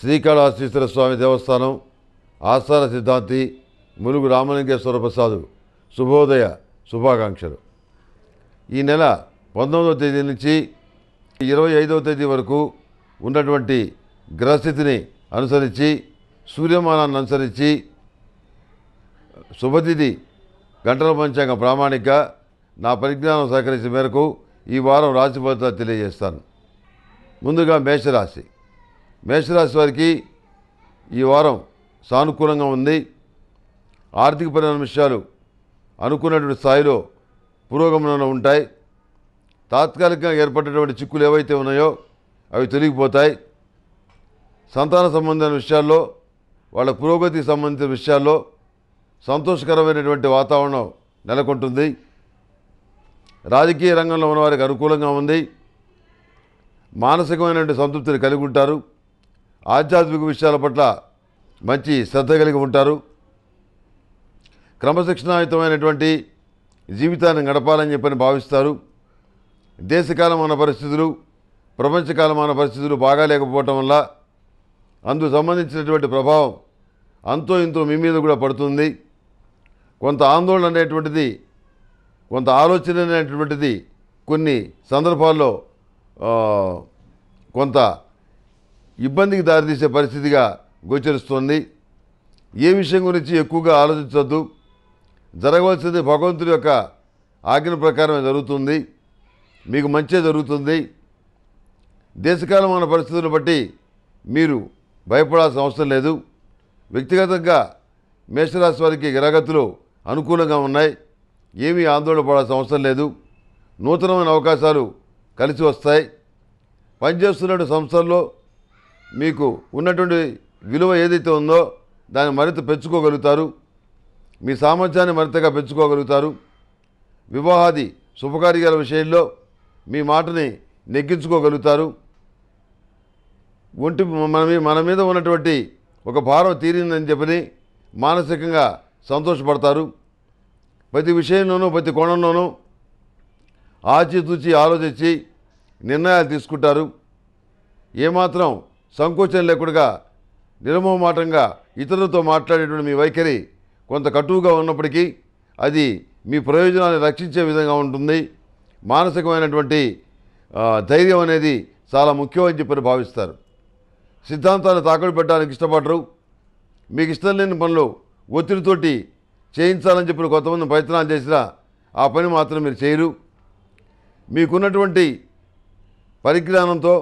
శ్రీకాళహస్తీశ్వర స్వామి దేవస్థానం ఆస్థాన సిద్ధాంతి ములుగు రామలింగేశ్వర ప్రసాదు శుభోదయ శుభాకాంక్షలు ఈ నెల పంతొమ్మిదవ తేదీ నుంచి ఇరవై ఐదవ తేదీ వరకు ఉన్నటువంటి గ్రహస్థితిని అనుసరించి సూర్యమానాన్ని అనుసరించి శుభతిథి గంటల పంచాంగ ప్రామాణిక నా పరిజ్ఞానం సహకరించిన మేరకు ఈ వారం రాశి ఫలితాలు తెలియజేస్తాను ముందుగా మేషరాశి మేషరాశి వారికి ఈ వారం సానుకూలంగా ఉంది ఆర్థిక పరిణామ విషయాలు అనుకున్నటువంటి స్థాయిలో పురోగమనంలో ఉంటాయి తాత్కాలికంగా ఏర్పడినటువంటి చిక్కులు ఏవైతే ఉన్నాయో అవి తొలగిపోతాయి సంతాన సంబంధమైన విషయాల్లో వాళ్ళ పురోగతికి సంబంధించిన విషయాల్లో సంతోషకరమైనటువంటి వాతావరణం నెలకొంటుంది రాజకీయ రంగంలో ఉన్నవారికి అనుకూలంగా ఉంది మానసికమైనటువంటి సంతృప్తిని కలిగి ఉంటారు ఆధ్యాత్మిక విషయాల పట్ల మంచి శ్రద్ధ కలిగి ఉంటారు క్రమశిక్షణాయుతమైనటువంటి జీవితాన్ని గడపాలని చెప్పని భావిస్తారు దేశకాలమైన పరిస్థితులు ప్రపంచకాలమైన పరిస్థితులు బాగా లేకపోవటం వల్ల అందుకు సంబంధించినటువంటి ప్రభావం అంతో ఇంతో మీ మీద కూడా పడుతుంది కొంత ఆందోళన అనేటువంటిది కొంత ఆలోచన అనేటువంటిది కొన్ని సందర్భాల్లో కొంత ఇబ్బందికి దారితీసే పరిస్థితిగా గోచరిస్తోంది ఏ విషయం గురించి ఎక్కువగా ఆలోచించద్దు జరగవలసింది భగవంతుడి యొక్క ఆజ్ఞ ప్రకారమే జరుగుతుంది మీకు మంచే జరుగుతుంది దేశకాలమైన పరిస్థితులను బట్టి మీరు భయపడాల్సిన అవసరం లేదు వ్యక్తిగతంగా మేషరాశి వారికి గ్రహగతులు అనుకూలంగా ఉన్నాయి ఏమీ ఆందోళన పడాల్సిన అవసరం లేదు నూతనమైన అవకాశాలు కలిసి వస్తాయి పనిచేస్తున్న సంస్థల్లో మీకు ఉన్నటువంటి విలువ ఏదైతే ఉందో దాన్ని మరింత పెంచుకోగలుగుతారు మీ సామర్థ్యాన్ని మరింతగా పెంచుకోగలుగుతారు వివాహాది శుభకార్యాల విషయంలో మీ మాటని నెగ్గించుకోగలుగుతారు ఒంటి మన మన మీద ఉన్నటువంటి ఒక భారం తీరిందని చెప్పని మానసికంగా సంతోషపడతారు ప్రతి విషయంలోనూ ప్రతి కోణంలోనూ ఆచితూచి ఆలోచించి నిర్ణయాలు తీసుకుంటారు ఏమాత్రం సంకోచం లేకుండా నిర్మోమాటంగా ఇతరులతో మాట్లాడేటువంటి మీ వైఖరి కొంత కటువుగా ఉన్నప్పటికీ అది మీ ప్రయోజనాన్ని రక్షించే విధంగా ఉంటుంది మానసికమైనటువంటి ధైర్యం అనేది చాలా ముఖ్యమని చెప్పని భావిస్తారు సిద్ధాంతాన్ని తాకడి పెట్టడానికి ఇష్టపడరు మీకు ఇష్టం లేని పనులు ఒత్తిడితోటి చేయించాలని చెప్పిన కొంతమంది ప్రయత్నాలు చేసినా ఆ పని మాత్రం మీరు చేయరు మీకున్నటువంటి పరిజ్ఞానంతో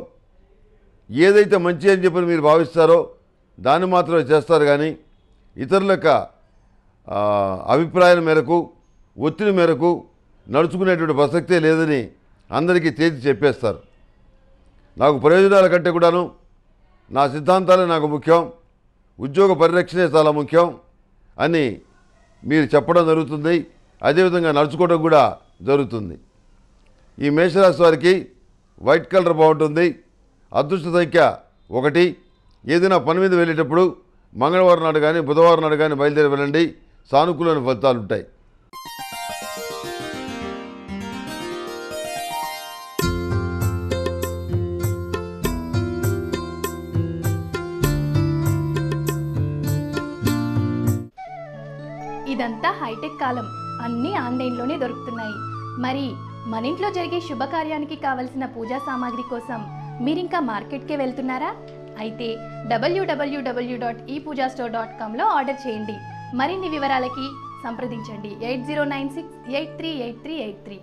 ఏదైతే మంచి అని చెప్పి మీరు భావిస్తారో దాన్ని మాత్రమే చేస్తారు కానీ ఇతరుల అభిప్రాయం మేరకు ఒత్తిడి మేరకు నడుచుకునేటువంటి ప్రసక్తే లేదని అందరికీ తేల్చి చెప్పేస్తారు నాకు ప్రయోజనాల కంటే కూడాను నా సిద్ధాంతాలే నాకు ముఖ్యం ఉద్యోగ పరిరక్షణే చాలా ముఖ్యం అని మీరు చెప్పడం జరుగుతుంది అదేవిధంగా నడుచుకోవడం కూడా జరుగుతుంది ఈ మేషరాశి వారికి వైట్ కలర్ బాగుంటుంది అదృష్ట సంఖ్య ఒకటి ఏదైనా పని మీద వెళ్ళేటప్పుడు మంగళవారం నాడు కానీ బుధవారం నాడు కానీ బయలుదేరి వెళ్ళండి సానుకూలమైన ఫలితాలు ఉంటాయి ఇదంతా హైటెక్ కాలం అన్నీ ఆన్లైన్లోనే దొరుకుతున్నాయి మరి మన ఇంట్లో జరిగే శుభకార్యానికి కావలసిన పూజా సామాగ్రి కోసం మీరింకా మార్కెట్కే వెళ్తున్నారా అయితే WWW dot E Pooja store dot కామ్లో ఆర్డర్ చేయండి మరిన్ని వివరాలకి సంప్రదించండి eight zero nine six eight three eight three eight three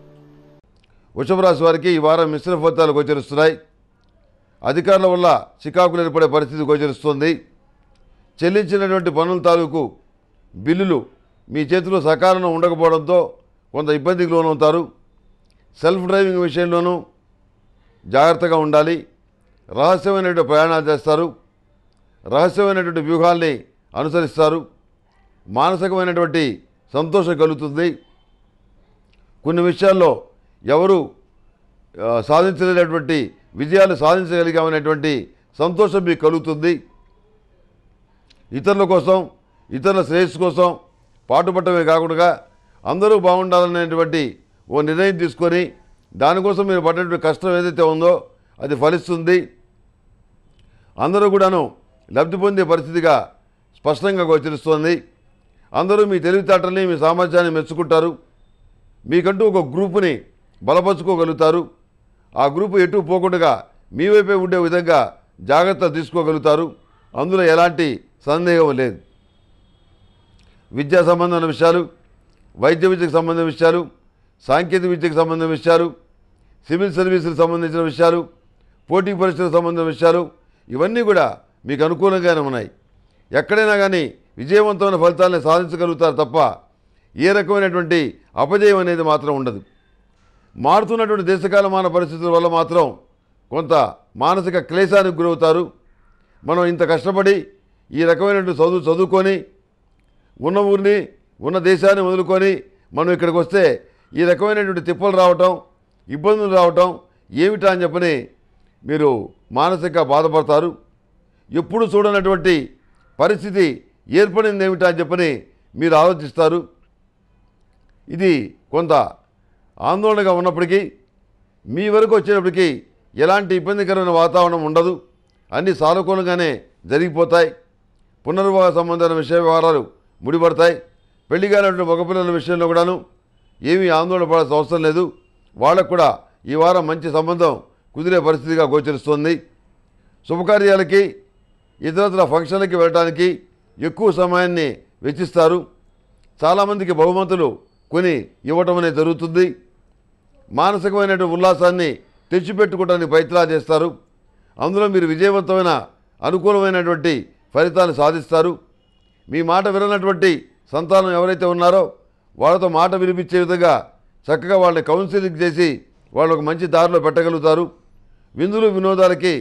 వృషభ రాశి వారికి ఈ వారం మిశ్ర ఫలితాలు గోచరిస్తున్నాయి అధికారుల వల్ల చికాకులు ఏర్పడే పరిస్థితి గోచరిస్తుంది చెల్లించినటువంటి పనుల తాలూకు బిల్లులు మీ చేతిలో సకాలంలో ఉండకపోవడంతో కొంత ఇబ్బందికి లోనవుతారు సెల్ఫ్ డ్రైవింగ్ విషయంలోనూ జాగ్రత్తగా ఉండాలి రహస్యమైనటువంటి ప్రయాణాలు చేస్తారు రహస్యమైనటువంటి వ్యూహాల్ని అనుసరిస్తారు మానసికమైనటువంటి సంతోషం కలుగుతుంది కొన్ని విషయాల్లో ఎవరు సాధించలేనటువంటి విజయాలు సాధించగలిగామనేటువంటి సంతోషం మీకు కలుగుతుంది ఇతరుల కోసం ఇతరుల శ్రేయస్సు కోసం పాటుపట్టమే కాకుండా అందరూ బాగుండాలనేటువంటి ఓ నిర్ణయం తీసుకొని దానికోసం మీరు పడ్డటువంటి కష్టం ఏదైతే ఉందో అది ఫలిస్తుంది అందరూ కూడాను లబ్ధి పొందే పరిస్థితిగా స్పష్టంగా గోచరిస్తోంది అందరూ మీ తెలివితేటల్ని మీ సామర్థ్యాన్ని మెచ్చుకుంటారు మీకంటూ ఒక గ్రూపుని బలపరుచుకోగలుగుతారు ఆ గ్రూపు ఎటు పోకుండా మీ వైపే ఉండే విధంగా జాగ్రత్త తీసుకోగలుగుతారు అందులో ఎలాంటి సందేహం లేదు విద్యా సంబంధమైన విషయాలు వైద్య విద్యకు సంబంధించిన విషయాలు సాంకేతిక విద్యకు సంబంధించిన విషయాలు సివిల్ సర్వీసులకు సంబంధించిన విషయాలు పోటీ పరీక్షలకు సంబంధించిన విషయాలు ఇవన్నీ కూడా మీకు అనుకూలంగానే ఉన్నాయి ఎక్కడైనా కానీ విజయవంతమైన ఫలితాలను సాధించగలుగుతారు తప్ప ఏ రకమైనటువంటి అపజయం అనేది మాత్రం ఉండదు మారుతున్నటువంటి దేశకాలమాన పరిస్థితుల వల్ల మాత్రం కొంత మానసిక క్లేశానికి గురవుతారు మనం ఇంత కష్టపడి ఈ రకమైనటువంటి చదువు చదువుకొని ఉన్న ఊరిని ఉన్న దేశాన్ని వదులుకొని మనం ఇక్కడికి వస్తే ఈ రకమైనటువంటి తిప్పలు రావటం ఇబ్బందులు రావటం ఏమిటా అని చెప్పని మీరు మానసిక బాధపడతారు ఎప్పుడు చూడనటువంటి పరిస్థితి ఏర్పడింది ఏమిటా అని చెప్పని మీరు ఆలోచిస్తారు ఇది కొంత ఆందోళనగా ఉన్నప్పటికీ మీ వరకు వచ్చేటప్పటికీ ఎలాంటి ఇబ్బందికరమైన వాతావరణం ఉండదు అన్నీ సానుకూలంగానే జరిగిపోతాయి పునర్వాహ సంబంధమైన విషయ వ్యవహారాలు ముడిపడతాయి పెళ్లి కానటువంటి మగపిల్లల విషయంలో కూడాను ఏమీ ఆందోళన పడాల్సిన అవసరం లేదు వాళ్ళకు కూడా ఈ వారం మంచి సంబంధం కుదిరే పరిస్థితిగా గోచరిస్తుంది శుభకార్యాలకి ఇతరత్ర ఫంక్షన్లకి వెళ్ళడానికి ఎక్కువ సమయాన్ని వెచ్చిస్తారు చాలామందికి బహుమతులు కొని ఇవ్వటం అనేది జరుగుతుంది మానసికమైనటువంటి ఉల్లాసాన్ని తెచ్చిపెట్టుకోవడానికి ప్రయత్నాలు చేస్తారు అందులో మీరు విజయవంతమైన అనుకూలమైనటువంటి ఫలితాలు సాధిస్తారు మీ మాట వినటువంటి సంతానం ఎవరైతే ఉన్నారో వాళ్ళతో మాట వినిపించే విధంగా చక్కగా వాళ్ళని కౌన్సిలింగ్ చేసి వాళ్ళు ఒక మంచి దారిలో పెట్టగలుగుతారు విందులు వినోదాలకి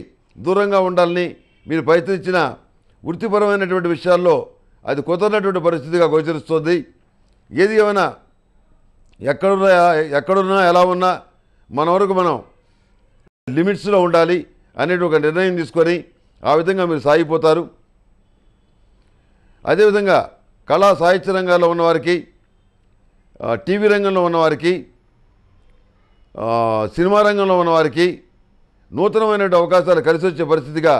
దూరంగా ఉండాలని మీరు ప్రయత్నించిన వృత్తిపరమైనటువంటి విషయాల్లో అది కుదరనటువంటి పరిస్థితిగా గోచరిస్తుంది ఏది ఏమైనా ఎక్కడున్నా ఎక్కడున్నా ఎలా ఉన్నా మన వరకు మనం లిమిట్స్లో ఉండాలి అనేది ఒక నిర్ణయం తీసుకొని ఆ విధంగా మీరు సాగిపోతారు అదేవిధంగా కళా సాహిత్య రంగాల్లో ఉన్నవారికి టీవీ రంగంలో ఉన్నవారికి సినిమా రంగంలో ఉన్నవారికి నూతనమైనటువంటి అవకాశాలు కలిసి వచ్చే పరిస్థితిగా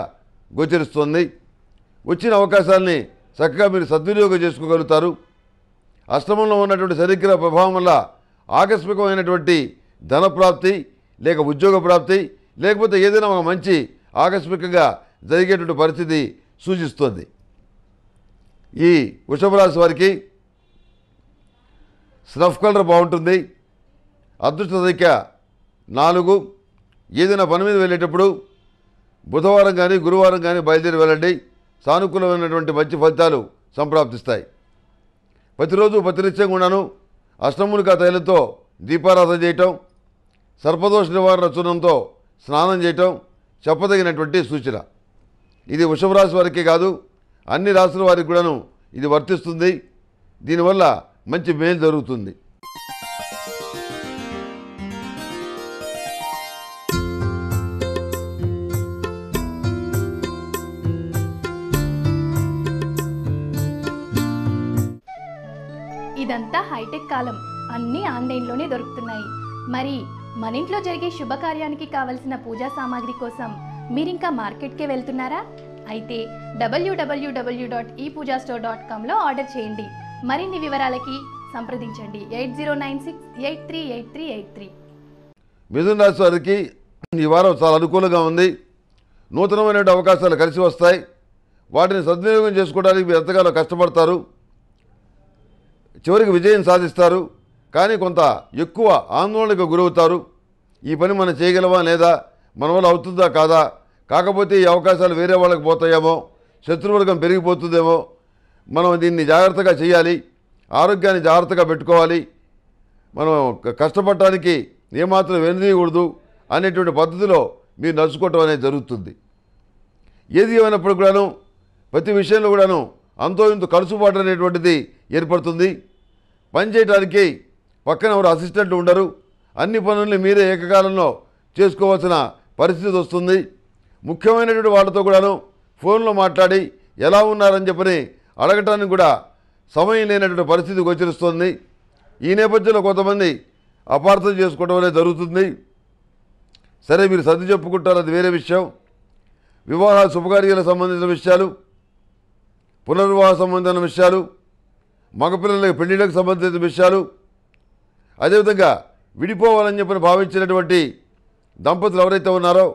గోచరిస్తుంది వచ్చిన అవకాశాలని చక్కగా మీరు సద్వినియోగం చేసుకోగలుగుతారు అష్టమంలో ఉన్నటువంటి శనిగ్రహ ప్రభావం వల్ల ఆకస్మికమైనటువంటి ధనప్రాప్తి లేక ఉద్యోగ ప్రాప్తి లేకపోతే ఏదైనా ఒక మంచి ఆకస్మికంగా జరిగేటువంటి పరిస్థితి సూచిస్తుంది ఈ వృషభరాశి వారికి స్నఫ్ కలర్ బాగుంటుంది అదృష్ట సంఖ్య నాలుగు ఏదైనా పని మీద వెళ్ళేటప్పుడు బుధవారం కానీ గురువారం కానీ బయలుదేరి వెళ్ళండి సానుకూలమైనటువంటి మంచి ఫలితాలు సంప్రాప్తిస్తాయి ప్రతిరోజు ప్రతినిత్యం కూడాను అష్టమునికా తైలంతో దీపారాధన చేయటం సర్పదోష నివారణ చూర్ణంతో స్నానం చేయటం చెప్పదగినటువంటి సూచన ఇది వృషభ రాశి వారికి కాదు అన్ని రాశుల వారికి కూడాను ఇది వర్తిస్తుంది దీనివల్ల మంచి మేలు జరుగుతుంది ఇదంతా హైటెక్ కాలం అన్నీ ఆన్లైన్లోనే దొరుకుతున్నాయి మరి మన ఇంట్లో జరిగే శుభకార్యానికి కావలసిన పూజా సామాగ్రి కోసం మీరింకా మార్కెట్కే వెళ్తున్నారా అయితే WWW dot E Pooja store dot కామ్లో ఆర్డర్ చేయండి మరిన్ని వివరాలకి సంప్రదించండి eight zero nine six eight three eight three eight three రాశి వారికి ఈ వారం చాలా అనుకూలంగా ఉంది నూతనమైన అవకాశాలు కలిసి వస్తాయి వాటిని సద్వినియోగం చేసుకోవడానికి మీరు ఎంతగానో కష్టపడతారు చివరికి విజయం సాధిస్తారు కానీ కొంత ఎక్కువ ఆందోళనకు గురవుతారు ఈ పని మనం చేయగలమా లేదా మన వల్ల అవుతుందా కాదా కాకపోతే ఈ అవకాశాలు వేరే వాళ్ళకి పోతాయేమో శత్రువర్గం పెరిగిపోతుందేమో మనం దీన్ని జాగ్రత్తగా చేయాలి ఆరోగ్యాన్ని జాగ్రత్తగా పెట్టుకోవాలి మనం కష్టపడటానికి ఏమాత్రం వెనదీయకూడదు అనేటువంటి పద్ధతిలో మీరు నడుచుకోవటం అనేది జరుగుతుంది ఏది ఏమైనప్పుడు కూడాను ప్రతి విషయంలో కూడాను అంతో ఇంత ఖర్చుపాటు అనేటువంటిది ఏర్పడుతుంది పనిచేయడానికి పక్కన ఎవరు అసిస్టెంట్లు ఉండరు అన్ని పనుల్ని మీరే ఏకకాలంలో చేసుకోవాల్సిన పరిస్థితి వస్తుంది ముఖ్యమైనటువంటి వాళ్ళతో కూడాను ఫోన్లో మాట్లాడి ఎలా ఉన్నారని చెప్పని అడగటానికి కూడా సమయం లేనటువంటి పరిస్థితి గోచరిస్తోంది ఈ నేపథ్యంలో కొంతమంది అపార్థం చేసుకోవడం అనేది జరుగుతుంది సరే మీరు సర్ది చెప్పుకుంటారు అది వేరే విషయం వివాహ శుభకార్యాల సంబంధించిన విషయాలు పునర్వివాహ సంబంధించిన విషయాలు మగపిల్లలకు పెళ్లిళ్ళకు సంబంధించిన విషయాలు అదేవిధంగా విడిపోవాలని చెప్పని భావించినటువంటి దంపతులు ఎవరైతే ఉన్నారో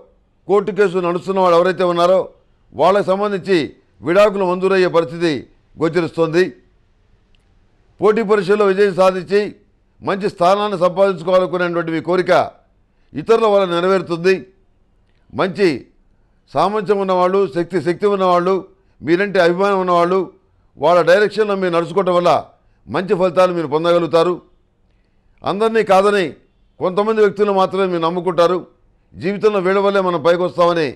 కోర్టు కేసులు నడుస్తున్న వాళ్ళు ఎవరైతే ఉన్నారో వాళ్ళకు సంబంధించి విడాకులు మంజూరయ్యే పరిస్థితి గోచరిస్తోంది పోటీ పరీక్షల్లో విజయం సాధించి మంచి స్థానాన్ని సంపాదించుకోవాలనుకునేటువంటి మీ కోరిక ఇతరుల వల్ల నెరవేరుతుంది మంచి సామర్థ్యం ఉన్నవాళ్ళు శక్తి శక్తి ఉన్నవాళ్ళు మీరంటే అభిమానం ఉన్నవాళ్ళు వాళ్ళ డైరెక్షన్లో మీరు నడుచుకోవటం వల్ల మంచి ఫలితాలు మీరు పొందగలుగుతారు అందరినీ కాదని కొంతమంది వ్యక్తులు మాత్రమే మీరు నమ్ముకుంటారు జీవితంలో వీళ్ళ వల్లే మనం పైకి వస్తామని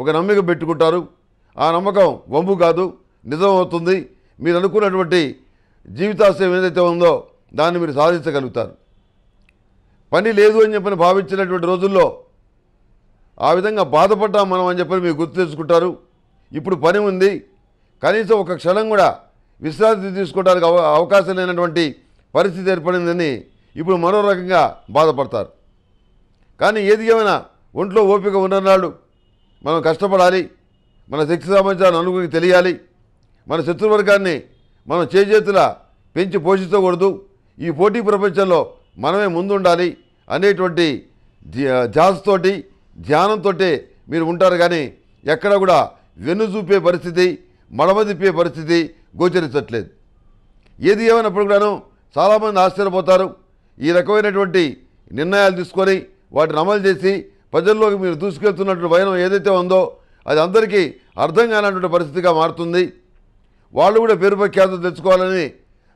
ఒక నమ్మిక పెట్టుకుంటారు ఆ నమ్మకం వంపు కాదు నిజం అవుతుంది మీరు అనుకున్నటువంటి జీవితాశయం ఏదైతే ఉందో దాన్ని మీరు సాధించగలుగుతారు పని లేదు అని చెప్పని భావించినటువంటి రోజుల్లో ఆ విధంగా బాధపడ్డాం మనం అని చెప్పని మీరు గుర్తు తెచ్చుకుంటారు ఇప్పుడు పని ఉంది కనీసం ఒక క్షణం కూడా విశ్రాంతి తీసుకోవడానికి అవకాశం లేనటువంటి పరిస్థితి ఏర్పడిందని ఇప్పుడు మరో రకంగా బాధపడతారు కానీ ఏది ఏమైనా ఒంట్లో ఓపిక ఉన్ననాడు మనం కష్టపడాలి మన శక్తి సామర్థ్యాన్ని అనుకుని తెలియాలి మన శత్రువర్గాన్ని మనం చేజేతుల పెంచి పోషించకూడదు ఈ పోటీ ప్రపంచంలో మనమే ముందుండాలి అనేటువంటి ధ్యాసతోటి ధ్యానంతో మీరు ఉంటారు కానీ ఎక్కడ కూడా వెన్ను చూపే పరిస్థితి మడమదిప్పే పరిస్థితి గోచరించట్లేదు ఏది ఏమైనప్పుడు కూడాను చాలామంది ఆశ్చర్యపోతారు ఈ రకమైనటువంటి నిర్ణయాలు తీసుకొని వాటిని అమలు చేసి ప్రజల్లోకి మీరు దూసుకెళ్తున్నటువంటి భయం ఏదైతే ఉందో అది అందరికీ అర్థం కానటువంటి పరిస్థితిగా మారుతుంది వాళ్ళు కూడా పేరు ప్రఖ్యాతం తెచ్చుకోవాలని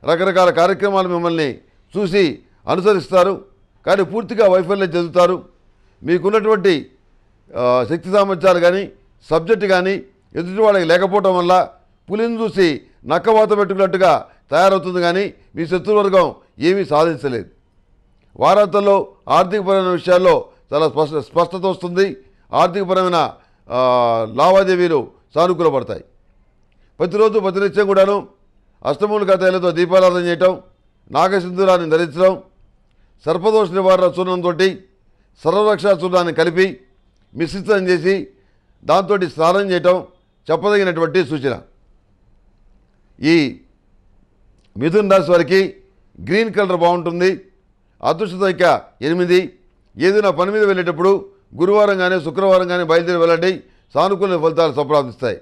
రకరకాల కార్యక్రమాలు మిమ్మల్ని చూసి అనుసరిస్తారు కానీ పూర్తిగా వైఫల్యం చెందుతారు మీకున్నటువంటి శక్తి సామర్థ్యాలు కానీ సబ్జెక్ట్ కానీ ఎదుటి వాళ్ళకి లేకపోవటం వల్ల పులిని చూసి నక్కవాత పెట్టుకున్నట్టుగా తయారవుతుంది కానీ మీ శత్రువర్గం ఏమీ సాధించలేదు వారాంతంలో ఆర్థికపరమైన విషయాల్లో చాలా స్పష్ట స్పష్టత వస్తుంది ఆర్థికపరమైన లావాదేవీలు పడతాయి ప్రతిరోజు ప్రతినిత్యం కూడాను అష్టమూలిక తైలతో దీపారాధన చేయటం నాగసింధురాన్ని ధరించడం సర్పదోష నివారణ చూర్ణంతో సర్వరక్ష చూర్ణాన్ని కలిపి మిశ్రితం చేసి దాంతో స్నానం చేయటం చెప్పదగినటువంటి సూచన ఈ మిథున్ రాశి వారికి గ్రీన్ కలర్ బాగుంటుంది అదృష్ట సంఖ్య ఎనిమిది ఏదైనా పని మీద వెళ్ళేటప్పుడు గురువారం కానీ శుక్రవారం కానీ బయలుదేరి వెళ్ళండి సానుకూల ఫలితాలు సంప్రాప్తిస్తాయి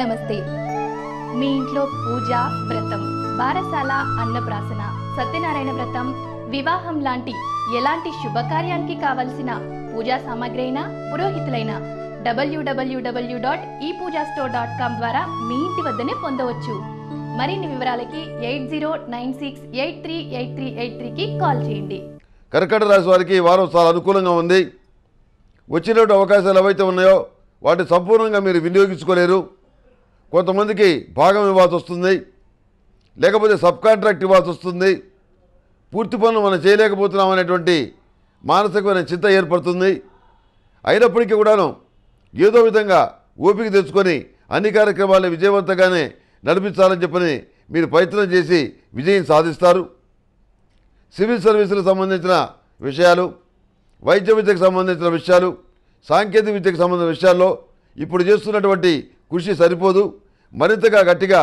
నమస్తే మీ ఇంట్లో పూజ వ్రతం బారసాల అన్నప్రాసన సత్యనారాయణ వ్రతం వివాహం లాంటి ఎలాంటి శుభకార్యానికి కావలసిన పూజా సామాగ్రి అయినా పురోహితులైనా డబ్ల్యూడబ్ల్యూడబ్ల్యూ ఈ e ద్వారా మీ ఇంటి వద్దనే పొందవచ్చు మరిన్ని వివరాలకి eight zero nine six eight three eight three eight త్రీకి కాల్ చేయండి కర్కట రాశి వారికి ఈ వారం చాలా అనుకూలంగా ఉంది వచ్చినటువంటి అవకాశాలు ఏవైతే ఉన్నాయో వాటిని సంపూర్ణంగా మీరు వినియోగించుకోలేరు కొంతమందికి భాగం ఇవ్వాల్సి వస్తుంది లేకపోతే సబ్ కాంట్రాక్ట్ ఇవ్వాల్సి వస్తుంది పూర్తి పనులు మనం చేయలేకపోతున్నాం అనేటువంటి మానసికమైన చింత ఏర్పడుతుంది అయినప్పటికీ కూడాను ఏదో విధంగా ఓపిక తెచ్చుకొని అన్ని కార్యక్రమాలను విజయవంతంగానే నడిపించాలని చెప్పని మీరు ప్రయత్నం చేసి విజయం సాధిస్తారు సివిల్ సర్వీసులకు సంబంధించిన విషయాలు వైద్య విద్యకు సంబంధించిన విషయాలు సాంకేతిక విద్యకు సంబంధించిన విషయాల్లో ఇప్పుడు చేస్తున్నటువంటి కృషి సరిపోదు మరింతగా గట్టిగా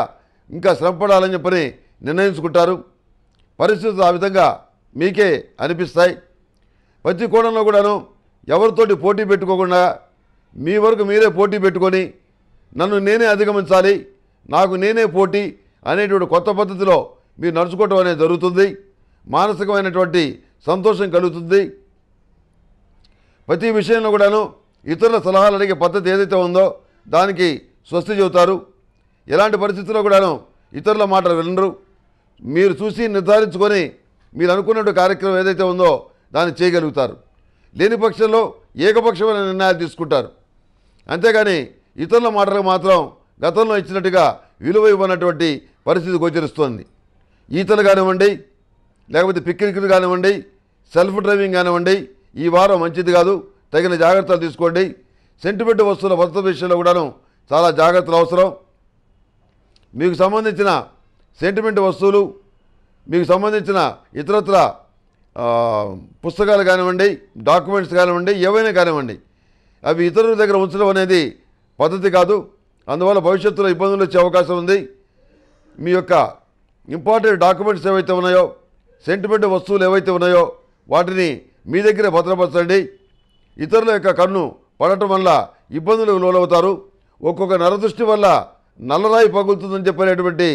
ఇంకా శ్రమపడాలని చెప్పని నిర్ణయించుకుంటారు పరిస్థితులు ఆ విధంగా మీకే అనిపిస్తాయి ప్రతి కోణంలో కూడాను ఎవరితోటి పోటీ పెట్టుకోకుండా మీ వరకు మీరే పోటీ పెట్టుకొని నన్ను నేనే అధిగమించాలి నాకు నేనే పోటీ అనేటువంటి కొత్త పద్ధతిలో మీరు నడుచుకోవటం అనేది జరుగుతుంది మానసికమైనటువంటి సంతోషం కలుగుతుంది ప్రతి విషయంలో కూడాను ఇతరుల సలహాలు అడిగే పద్ధతి ఏదైతే ఉందో దానికి స్వస్తి చెబుతారు ఎలాంటి పరిస్థితుల్లో కూడాను ఇతరుల మాటలు వినరు మీరు చూసి నిర్ధారించుకొని మీరు అనుకున్నటువంటి కార్యక్రమం ఏదైతే ఉందో దాన్ని చేయగలుగుతారు లేని పక్షంలో ఏకపక్షమైన నిర్ణయాలు తీసుకుంటారు అంతేగాని ఇతరుల మాటలకు మాత్రం గతంలో ఇచ్చినట్టుగా విలువ ఇవ్వనటువంటి పరిస్థితి గోచరిస్తోంది ఈతలు కానివ్వండి లేకపోతే పిక్నిక్లు కానివ్వండి సెల్ఫ్ డ్రైవింగ్ కానివ్వండి ఈ వారం మంచిది కాదు తగిన జాగ్రత్తలు తీసుకోండి సెంటిమెంట్ వస్తువుల భర్త విషయంలో కూడాను చాలా జాగ్రత్తలు అవసరం మీకు సంబంధించిన సెంటిమెంట్ వస్తువులు మీకు సంబంధించిన ఇతరత్ర పుస్తకాలు కానివ్వండి డాక్యుమెంట్స్ కానివ్వండి ఏవైనా కానివ్వండి అవి ఇతరుల దగ్గర ఉంచడం అనేది పద్ధతి కాదు అందువల్ల భవిష్యత్తులో ఇబ్బందులు వచ్చే అవకాశం ఉంది మీ యొక్క ఇంపార్టెంట్ డాక్యుమెంట్స్ ఏవైతే ఉన్నాయో సెంటిమెంట్ వస్తువులు ఏవైతే ఉన్నాయో వాటిని మీ దగ్గరే భద్రపరచండి ఇతరుల యొక్క కన్ను పడటం వల్ల ఇబ్బందులకు లోనవుతారు ఒక్కొక్క నరదృష్టి వల్ల నల్లరాయి పగులుతుందని చెప్పినటువంటి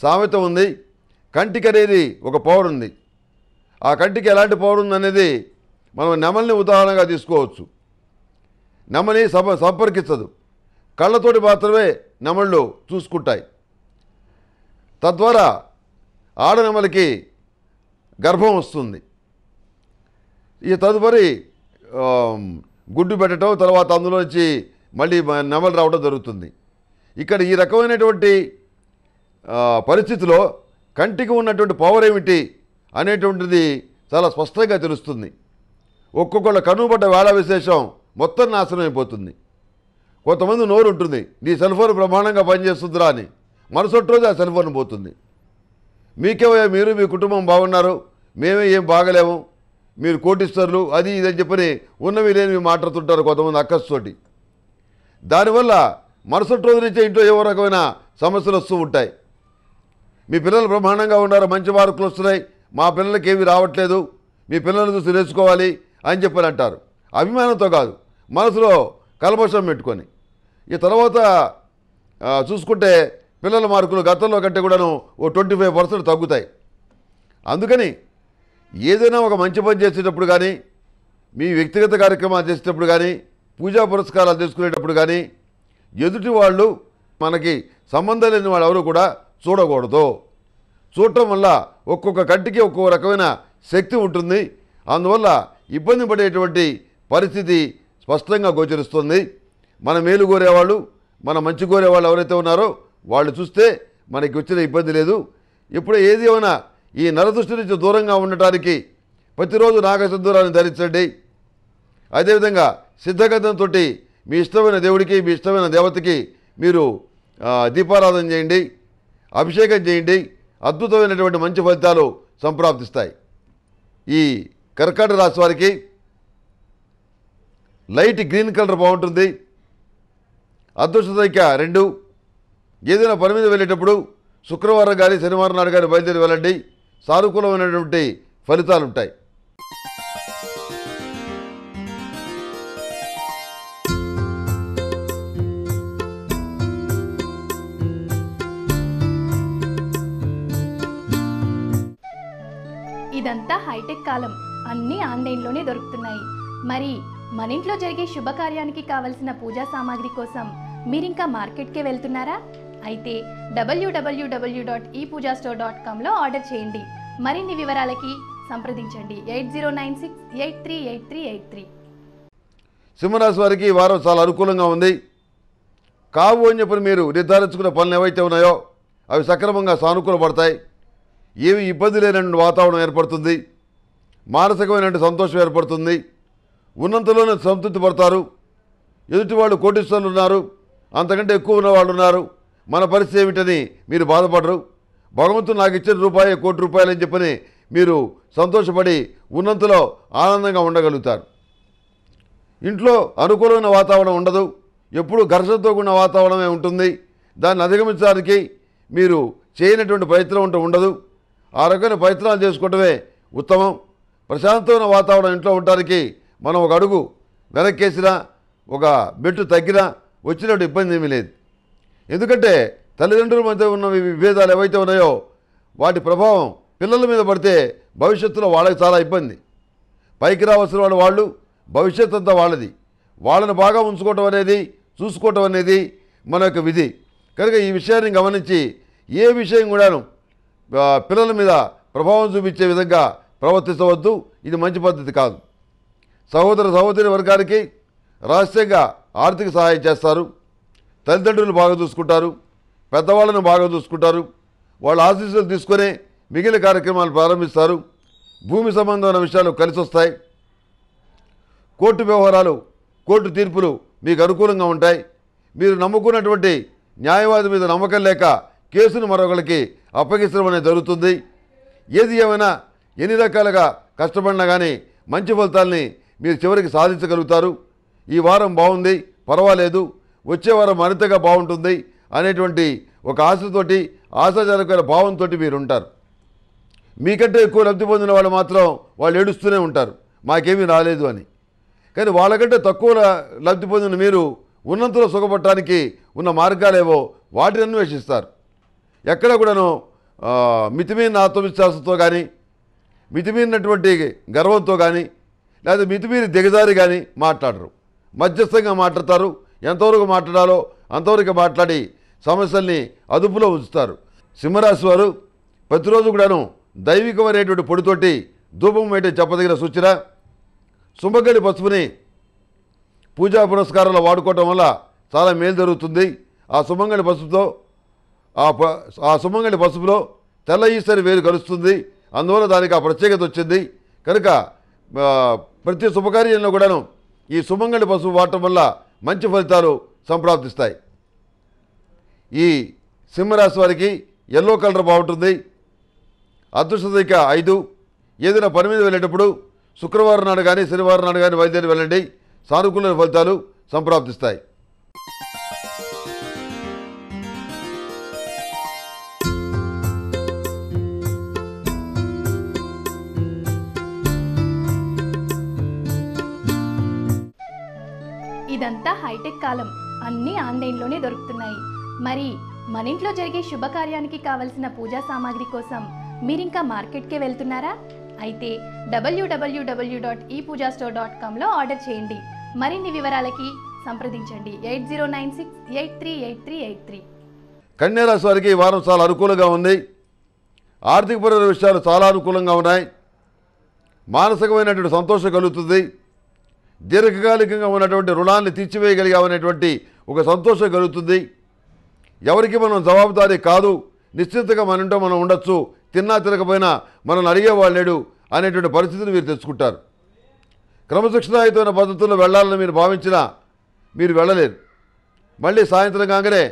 సామెత ఉంది కంటికి అనేది ఒక పవర్ ఉంది ఆ కంటికి ఎలాంటి పవర్ ఉందనేది మనం నెమల్ని ఉదాహరణగా తీసుకోవచ్చు నమని సప సంపర్కించదు కళ్ళతోటి మాత్రమే నమ్మళ్ళు చూసుకుంటాయి తద్వారా ఆడనమ్మలకి గర్భం వస్తుంది ఈ తదుపరి గుడ్డు పెట్టడం తర్వాత అందులో నుంచి మళ్ళీ నమలు రావడం జరుగుతుంది ఇక్కడ ఈ రకమైనటువంటి పరిస్థితిలో కంటికి ఉన్నటువంటి పవర్ ఏమిటి అనేటువంటిది చాలా స్పష్టంగా తెలుస్తుంది ఒక్కొక్కళ్ళ కనుబడ్డ వేళ విశేషం మొత్తం నాశనం అయిపోతుంది కొంతమంది నోరు ఉంటుంది నీ సెల్ ఫోన్ బ్రహ్మాండంగా పనిచేస్తుందిరా అని మరుసటి రోజు ఆ సెల్ ఫోన్ పోతుంది మీకేమో మీరు మీ కుటుంబం బాగున్నారు మేమే ఏం బాగలేము మీరు కోటిస్తారు అది ఇది అని చెప్పని ఉన్నవి లేని మాట్లాడుతుంటారు కొంతమంది అక్కస్తోటి దానివల్ల మరుసటి రోజు నుంచే ఇంట్లో ఏవో రకమైన సమస్యలు వస్తూ ఉంటాయి మీ పిల్లలు బ్రహ్మాండంగా ఉన్నారు మంచి మార్కులు వస్తున్నాయి మా పిల్లలకి ఏమి రావట్లేదు మీ పిల్లలను చూసి నేర్చుకోవాలి అని చెప్పని అంటారు అభిమానంతో కాదు మనసులో కల్మషం పెట్టుకొని ఈ తర్వాత చూసుకుంటే పిల్లల మార్కులు గతంలో కంటే కూడాను ఓ ట్వంటీ ఫైవ్ పర్సెంట్ తగ్గుతాయి అందుకని ఏదైనా ఒక మంచి పని చేసేటప్పుడు కానీ మీ వ్యక్తిగత కార్యక్రమాలు చేసేటప్పుడు కానీ పూజా పురస్కారాలు తీసుకునేటప్పుడు కానీ ఎదుటి వాళ్ళు మనకి సంబంధం లేని వాళ్ళు ఎవరు కూడా చూడకూడదు చూడటం వల్ల ఒక్కొక్క కంటికి ఒక్కొక్క రకమైన శక్తి ఉంటుంది అందువల్ల ఇబ్బంది పడేటువంటి పరిస్థితి స్పష్టంగా గోచరిస్తుంది మన మేలు కోరేవాళ్ళు మన మంచి కోరేవాళ్ళు ఎవరైతే ఉన్నారో వాళ్ళు చూస్తే మనకి వచ్చిన ఇబ్బంది లేదు ఇప్పుడు ఏది ఏమైనా ఈ నరదృష్టి నుంచి దూరంగా ఉండటానికి ప్రతిరోజు నాగసింధూరాన్ని ధరించండి అదేవిధంగా సిద్ధగంధంతో మీ ఇష్టమైన దేవుడికి మీ ఇష్టమైన దేవతకి మీరు దీపారాధన చేయండి అభిషేకం చేయండి అద్భుతమైనటువంటి మంచి ఫలితాలు సంప్రాప్తిస్తాయి ఈ కర్కాటక రాశి వారికి లైట్ గ్రీన్ కలర్ బాగుంటుంది అదృష్ట సంఖ్య రెండు ఏదైనా పని మీద వెళ్ళేటప్పుడు శుక్రవారం కానీ శనివారం నాడు కానీ బయలుదేరి వెళ్ళండి సానుకూలమైనటువంటి ఫలితాలు ఉంటాయి ఇదంతా హైటెక్ కాలం అన్నీ ఆన్లైన్లోనే దొరుకుతున్నాయి మరి మన ఇంట్లో జరిగే శుభకార్యానికి కావలసిన పూజా సామాగ్రి కోసం మీరింకా మార్కెట్కే వెళ్తున్నారా అయితే WWW dot E Pooja store dot కామ్లో ఆర్డర్ చేయండి మరిన్ని వివరాలకి సంప్రదించండి eight zero nine six eight three eight three eight three సింహరాశి వారికి ఈ వారం చాలా అనుకూలంగా ఉంది కావు అని చెప్పి మీరు నిర్ధారించుకున్న పనులు ఏవైతే ఉన్నాయో అవి సక్రమంగా సానుకూలపడతాయి ఏమి ఇబ్బంది లేనటువంటి వాతావరణం ఏర్పడుతుంది మానసికమైనటువంటి సంతోషం ఏర్పడుతుంది ఉన్నంతలోనే సంతృప్తి పడతారు ఎదుటి వాళ్ళు కోటీశ్వర్లు ఉన్నారు అంతకంటే ఎక్కువ ఉన్న వాళ్ళు ఉన్నారు మన పరిస్థితి ఏమిటని మీరు బాధపడరు భగవంతుడు నాకు ఇచ్చిన రూపాయి కోటి రూపాయలు అని చెప్పని మీరు సంతోషపడి ఉన్నంతలో ఆనందంగా ఉండగలుగుతారు ఇంట్లో అనుకూలమైన వాతావరణం ఉండదు ఎప్పుడు ఘర్షణతో కూడిన వాతావరణమే ఉంటుంది దాన్ని అధిగమించడానికి మీరు చేయనటువంటి ప్రయత్నం ఉంటూ ఉండదు ఆ రకమైన ప్రయత్నాలు చేసుకోవటమే ఉత్తమం ప్రశాంతమైన వాతావరణం ఇంట్లో ఉండడానికి మనం ఒక అడుగు వెనక్కేసినా ఒక మెట్టు తగ్గినా వచ్చినట్టు ఇబ్బంది ఏమీ లేదు ఎందుకంటే తల్లిదండ్రుల మధ్య ఉన్న విభేదాలు ఏవైతే ఉన్నాయో వాటి ప్రభావం పిల్లల మీద పడితే భవిష్యత్తులో వాళ్ళకి చాలా ఇబ్బంది పైకి రావాల్సిన వాళ్ళు భవిష్యత్ అంతా వాళ్ళది వాళ్ళని బాగా ఉంచుకోవటం అనేది చూసుకోవటం అనేది మన యొక్క విధి కనుక ఈ విషయాన్ని గమనించి ఏ విషయం కూడాను పిల్లల మీద ప్రభావం చూపించే విధంగా ప్రవర్తించవద్దు ఇది మంచి పద్ధతి కాదు సహోదర సహోదరి వర్గానికి రహస్యంగా ఆర్థిక సహాయం చేస్తారు తల్లిదండ్రులు బాగా చూసుకుంటారు పెద్దవాళ్ళను బాగా చూసుకుంటారు వాళ్ళ ఆశీస్సులు తీసుకునే మిగిలిన కార్యక్రమాలు ప్రారంభిస్తారు భూమి సంబంధమైన విషయాలు కలిసి వస్తాయి కోర్టు వ్యవహారాలు కోర్టు తీర్పులు మీకు అనుకూలంగా ఉంటాయి మీరు నమ్ముకున్నటువంటి న్యాయవాది మీద నమ్మకం లేక కేసును మరొకరికి అప్పగించడం అనేది జరుగుతుంది ఏది ఏమైనా ఎన్ని రకాలుగా కష్టపడినా కానీ మంచి ఫలితాల్ని మీరు చివరికి సాధించగలుగుతారు ఈ వారం బాగుంది పర్వాలేదు వచ్చే వారం మరింతగా బాగుంటుంది అనేటువంటి ఒక ఆశతోటి ఆశాజనకమైన భావంతో మీరు ఉంటారు మీకంటే ఎక్కువ లబ్ధి పొందిన వాళ్ళు మాత్రం వాళ్ళు ఏడుస్తూనే ఉంటారు మాకేమీ రాలేదు అని కానీ వాళ్ళకంటే తక్కువ లబ్ధి పొందిన మీరు ఉన్నంతలో సుఖపడటానికి ఉన్న మార్గాలేవో వాటిని అన్వేషిస్తారు ఎక్కడ కూడాను మితిమీన ఆత్మవిశ్వాసంతో కానీ మితిమీరినటువంటి గర్వంతో కానీ లేదా మితిమీరి దిగజారి కానీ మాట్లాడరు మధ్యస్థంగా మాట్లాడతారు ఎంతవరకు మాట్లాడాలో అంతవరకు మాట్లాడి సమస్యల్ని అదుపులో ఉంచుతారు సింహరాశి వారు ప్రతిరోజు కూడాను దైవికమైనటువంటి పొడితోటి ధూపం వేయటం చెప్పదగిన సూచన సుంభగడి పసుపుని పూజా పురస్కారాలు వాడుకోవటం వల్ల చాలా మేలు జరుగుతుంది ఆ సుమంగళి పసుపుతో ఆ ప ఆ సుమంగళి పసుపులో తెల్ల ఈసరి వేరు కలుస్తుంది అందువల్ల దానికి ఆ ప్రత్యేకత వచ్చింది కనుక ప్రతి శుభకార్యంలో కూడాను ఈ సుమంగళి పసుపు వాడటం వల్ల మంచి ఫలితాలు సంప్రాప్తిస్తాయి ఈ సింహరాశి వారికి ఎల్లో కలర్ బాగుంటుంది అదృష్టదిక ఐదు ఏదైనా పని మీద వెళ్ళేటప్పుడు శుక్రవారం నాడు కానీ శనివారం నాడు కానీ వైద్యాన్ని వెళ్ళండి సానుకూల ఫలితాలు సంప్రాప్తిస్తాయి అంతా హైటెక్ కాలం అన్నీ ఆన్లైన్లోనే దొరుకుతున్నాయి మరి మన ఇంట్లో జరిగే శుభకార్యానికి కావలసిన పూజా సామాగ్రి కోసం మీరింకా మార్కెట్కే వెళ్తున్నారా అయితే WWW dot E Pooja store dot కామ్లో ఆర్డర్ చేయండి మరిన్ని వివరాలకి సంప్రదించండి eight zero nine six eight three eight three eight three కన్యారాశి వారికి ఈ వారం చాలా అనుకూలంగా ఉంది ఆర్థిక పరమైన విషయాలు చాలా అనుకూలంగా ఉన్నాయి మానసికమైనటువంటి సంతోషం కలుగుతుంది దీర్ఘకాలికంగా ఉన్నటువంటి రుణాన్ని తీర్చివేయగలిగామనేటువంటి ఒక సంతోషం కలుగుతుంది ఎవరికి మనం జవాబుదారీ కాదు నిశ్చితంగా మనంటో మనం ఉండొచ్చు తిన్నా తినకపోయినా మనల్ని అడిగేవాళ్ళు లేడు అనేటువంటి పరిస్థితిని మీరు తెచ్చుకుంటారు క్రమశిక్షణాయుతమైన పద్ధతుల్లో వెళ్ళాలని మీరు భావించినా మీరు వెళ్ళలేరు మళ్ళీ సాయంత్రం కాగానే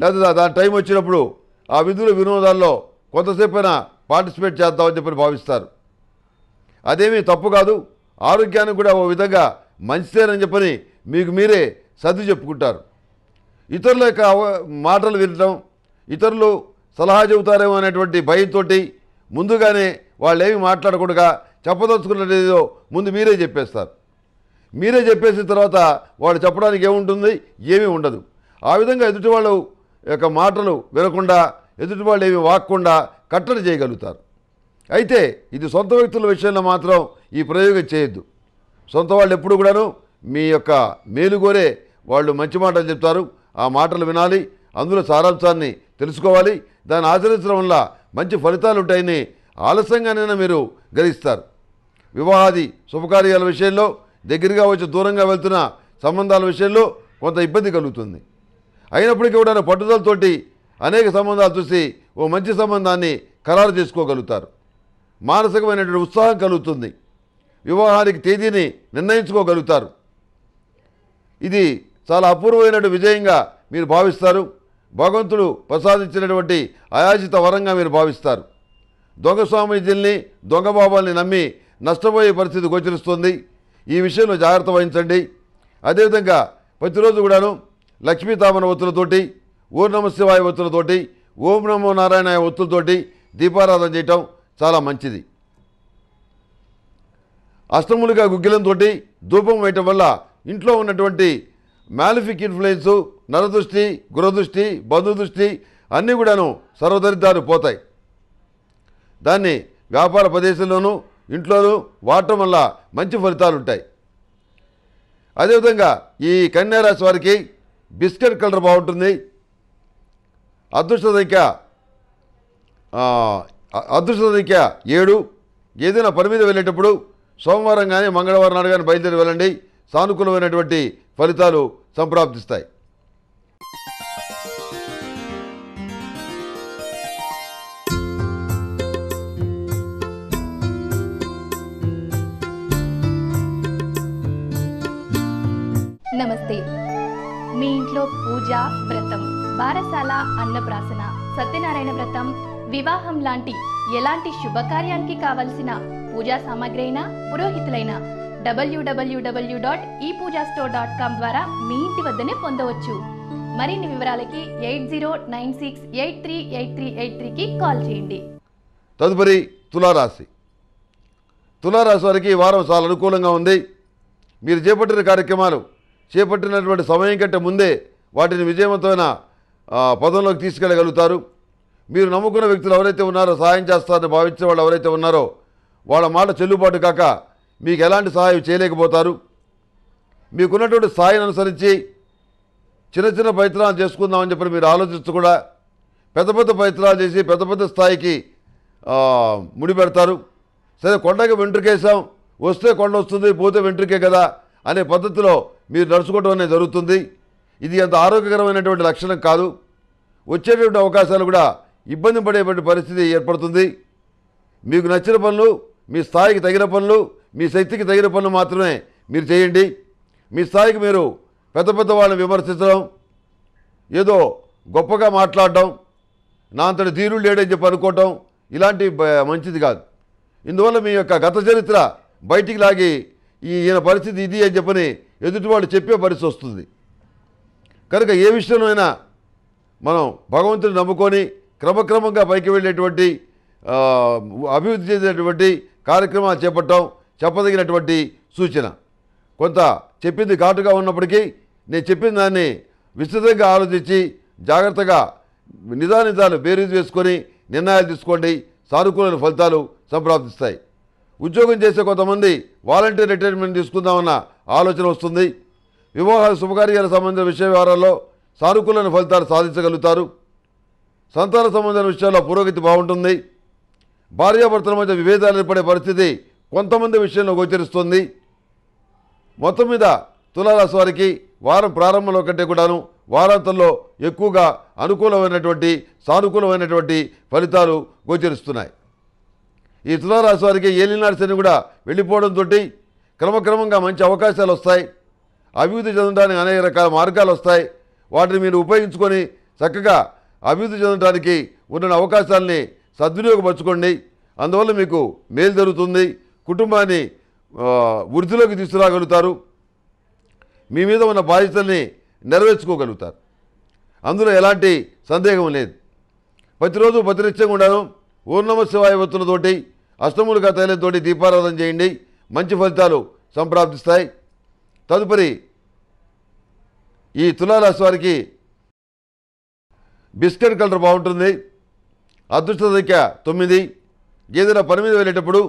లేదా దాని టైం వచ్చినప్పుడు ఆ విధుల వినోదాల్లో కొంతసేపైనా పార్టిసిపేట్ చేద్దామని చెప్పి భావిస్తారు అదేమీ తప్పు కాదు ఆరోగ్యానికి కూడా ఓ విధంగా మంచిదేనని చెప్పని మీకు మీరే సర్ది చెప్పుకుంటారు ఇతరుల యొక్క మాటలు వినడం ఇతరులు సలహా చెబుతారేమో అనేటువంటి భయంతో ముందుగానే వాళ్ళు ఏమి మాట్లాడకుండా చెప్పదలుచుకున్నదేదో ముందు మీరే చెప్పేస్తారు మీరే చెప్పేసిన తర్వాత వాళ్ళు చెప్పడానికి ఏముంటుంది ఏమీ ఉండదు ఆ విధంగా ఎదుటి యొక్క మాటలు వినకుండా ఎదుటి వాళ్ళు ఏమి వాక్కుండా కట్టడి చేయగలుగుతారు అయితే ఇది సొంత వ్యక్తుల విషయంలో మాత్రం ఈ ప్రయోగం చేయొద్దు సొంత వాళ్ళు ఎప్పుడు కూడాను మీ యొక్క మేలు కోరే వాళ్ళు మంచి మాటలు చెప్తారు ఆ మాటలు వినాలి అందులో సారాంశాన్ని తెలుసుకోవాలి దాన్ని ఆచరించడం వల్ల మంచి ఫలితాలు ఉంటాయని ఆలస్యంగానైనా మీరు గ్రహిస్తారు వివాహాది శుభకార్యాల విషయంలో దగ్గరగా వచ్చి దూరంగా వెళ్తున్న సంబంధాల విషయంలో కొంత ఇబ్బంది కలుగుతుంది అయినప్పటికీ కూడా పట్టుదలతోటి అనేక సంబంధాలు చూసి ఓ మంచి సంబంధాన్ని ఖరారు చేసుకోగలుగుతారు మానసికమైనటువంటి ఉత్సాహం కలుగుతుంది వివాహానికి తేదీని నిర్ణయించుకోగలుగుతారు ఇది చాలా అపూర్వమైన విజయంగా మీరు భావిస్తారు భగవంతుడు ప్రసాదించినటువంటి అయాచిత వరంగా మీరు భావిస్తారు దొంగ స్వామీజీల్ని దొంగ బాబాల్ని నమ్మి నష్టపోయే పరిస్థితి గోచరిస్తుంది ఈ విషయంలో జాగ్రత్త వహించండి అదేవిధంగా ప్రతిరోజు కూడాను లక్ష్మీ తామన ఒత్తులతోటి ఓం నమశివాయ ఒత్తులతోటి ఓం నమో నారాయణ ఒత్తులతోటి దీపారాధన చేయటం చాలా మంచిది అష్టములుగా గుగ్గిలంతో ధూపం వేయటం వల్ల ఇంట్లో ఉన్నటువంటి మ్యాలిఫిక్ ఇన్ఫ్లుయెన్సు నరదృష్టి గృహదృష్టి బంధుదృష్టి అన్నీ కూడాను సర్వదరిద్రాలు పోతాయి దాన్ని వ్యాపార ప్రదేశంలోనూ ఇంట్లోనూ వాడటం వల్ల మంచి ఫలితాలు ఉంటాయి అదేవిధంగా ఈ రాశి వారికి బిస్కెట్ కలర్ బాగుంటుంది అదృష్టదైక అదృష్ట సంఖ్య ఏడు ఏదైనా పని మీద వెళ్ళేటప్పుడు సోమవారం కానీ మంగళవారం నాడు కానీ బయలుదేరి వెళ్ళండి సానుకూలమైనటువంటి ఫలితాలు సంప్రాప్తిస్తాయి నమస్తే మీ ఇంట్లో పూజ వ్రతం బారసాల అన్నప్రాసన సత్యనారాయణ వ్రతం వివాహం లాంటి ఎలాంటి శుభకార్యానికి కావలసిన పూజా సామాగ్రి అయినా పురోహితులైనా డబ్ల్యూడబ్ల్యూడబ్ల్యూ dot E Pooja store dot com ద్వారా మీ ఇంటి వద్దనే పొందవచ్చు మరిన్ని వివరాలకి eight zero nine six eight three eight three eight త్రీకి కాల్ చేయండి తదుపరి తులారాశి తులారాశి వారికి వారం చాలా అనుకూలంగా ఉంది మీరు చేపట్టిన కార్యక్రమాలు చేపట్టినటువంటి సమయం కంటే ముందే వాటిని విజయవంతమైన పదంలోకి తీసుకెళ్ళగలుగుతారు మీరు నమ్ముకున్న వ్యక్తులు ఎవరైతే ఉన్నారో సహాయం చేస్తారని భావించిన వాళ్ళు ఎవరైతే ఉన్నారో వాళ్ళ మాట చెల్లుబాటు కాక మీకు ఎలాంటి సహాయం చేయలేకపోతారు మీకున్నటువంటి స్థాయిని అనుసరించి చిన్న చిన్న ప్రయత్నాలు చేసుకుందామని చెప్పి మీరు ఆలోచిస్తూ కూడా పెద్ద పెద్ద ప్రయత్నాలు చేసి పెద్ద పెద్ద స్థాయికి ముడిపెడతారు సరే కొండకి వెంట్రుకేసాం వస్తే కొండ వస్తుంది పోతే వెంట్రుకే కదా అనే పద్ధతిలో మీరు నడుచుకోవడం అనేది జరుగుతుంది ఇది అంత ఆరోగ్యకరమైనటువంటి లక్షణం కాదు వచ్చేటువంటి అవకాశాలు కూడా ఇబ్బంది పడేటువంటి పరిస్థితి ఏర్పడుతుంది మీకు నచ్చిన పనులు మీ స్థాయికి తగిన పనులు మీ శక్తికి తగిన పనులు మాత్రమే మీరు చేయండి మీ స్థాయికి మీరు పెద్ద పెద్ద వాళ్ళని విమర్శించడం ఏదో గొప్పగా మాట్లాడడం నా అంతటి ధీరుడు లేడని చెప్పి అనుకోవటం ఇలాంటి మంచిది కాదు ఇందువల్ల మీ యొక్క గత చరిత్ర బయటికి లాగి ఈయన పరిస్థితి ఇది అని చెప్పని ఎదుటివాడు చెప్పే పరిస్థితి వస్తుంది కనుక ఏ విషయంలో మనం భగవంతుని నమ్ముకొని క్రమక్రమంగా పైకి వెళ్ళేటువంటి అభివృద్ధి చెందినటువంటి కార్యక్రమాలు చేపట్టడం చెప్పదగినటువంటి సూచన కొంత చెప్పింది ఘాటుగా ఉన్నప్పటికీ నేను చెప్పిన దాన్ని విస్తృతంగా ఆలోచించి జాగ్రత్తగా నిదానితాలు బేరీజ్ వేసుకొని నిర్ణయాలు తీసుకోండి సానుకూల ఫలితాలు సంప్రాప్తిస్తాయి ఉద్యోగం చేసే కొంతమంది వాలంటీర్ రిటైర్మెంట్ తీసుకుందామన్న ఆలోచన వస్తుంది వివాహాలు శుభకార్యాల సంబంధించిన విషయ వ్యవహారాల్లో సానుకూలమైన ఫలితాలు సాధించగలుగుతారు సంతాన సంబంధమైన విషయాల్లో పురోగతి బాగుంటుంది భార్యాభర్తల మధ్య విభేదాలు ఏర్పడే పరిస్థితి కొంతమంది విషయంలో గోచరిస్తుంది మొత్తం మీద తులారాశి వారికి వారం ప్రారంభంలో కంటే కూడాను వారాంతంలో ఎక్కువగా అనుకూలమైనటువంటి సానుకూలమైనటువంటి ఫలితాలు గోచరిస్తున్నాయి ఈ తులారాశి వారికి ఏలినాడు శని కూడా వెళ్ళిపోవడంతో క్రమక్రమంగా మంచి అవకాశాలు వస్తాయి అభివృద్ధి చెందడానికి అనేక రకాల మార్గాలు వస్తాయి వాటిని మీరు ఉపయోగించుకొని చక్కగా అభివృద్ధి చెందడానికి ఉన్న అవకాశాలని సద్వినియోగపరచుకోండి అందువల్ల మీకు మేలు జరుగుతుంది కుటుంబాన్ని వృద్ధిలోకి తీసుకురాగలుగుతారు మీ మీద ఉన్న బాధ్యతల్ని నెరవేర్చుకోగలుగుతారు అందులో ఎలాంటి సందేహం లేదు ప్రతిరోజు ప్రతినిత్యంగా కూడాను ఊర్ణమ శివాయ వత్తులతోటి అష్టములుగా తైలంతో దీపారాధన చేయండి మంచి ఫలితాలు సంప్రాప్తిస్తాయి తదుపరి ఈ తులారాశి వారికి బిస్కెట్ కలర్ బాగుంటుంది అదృష్ట సంఖ్య తొమ్మిది ఏదైనా పని మీద వెళ్ళేటప్పుడు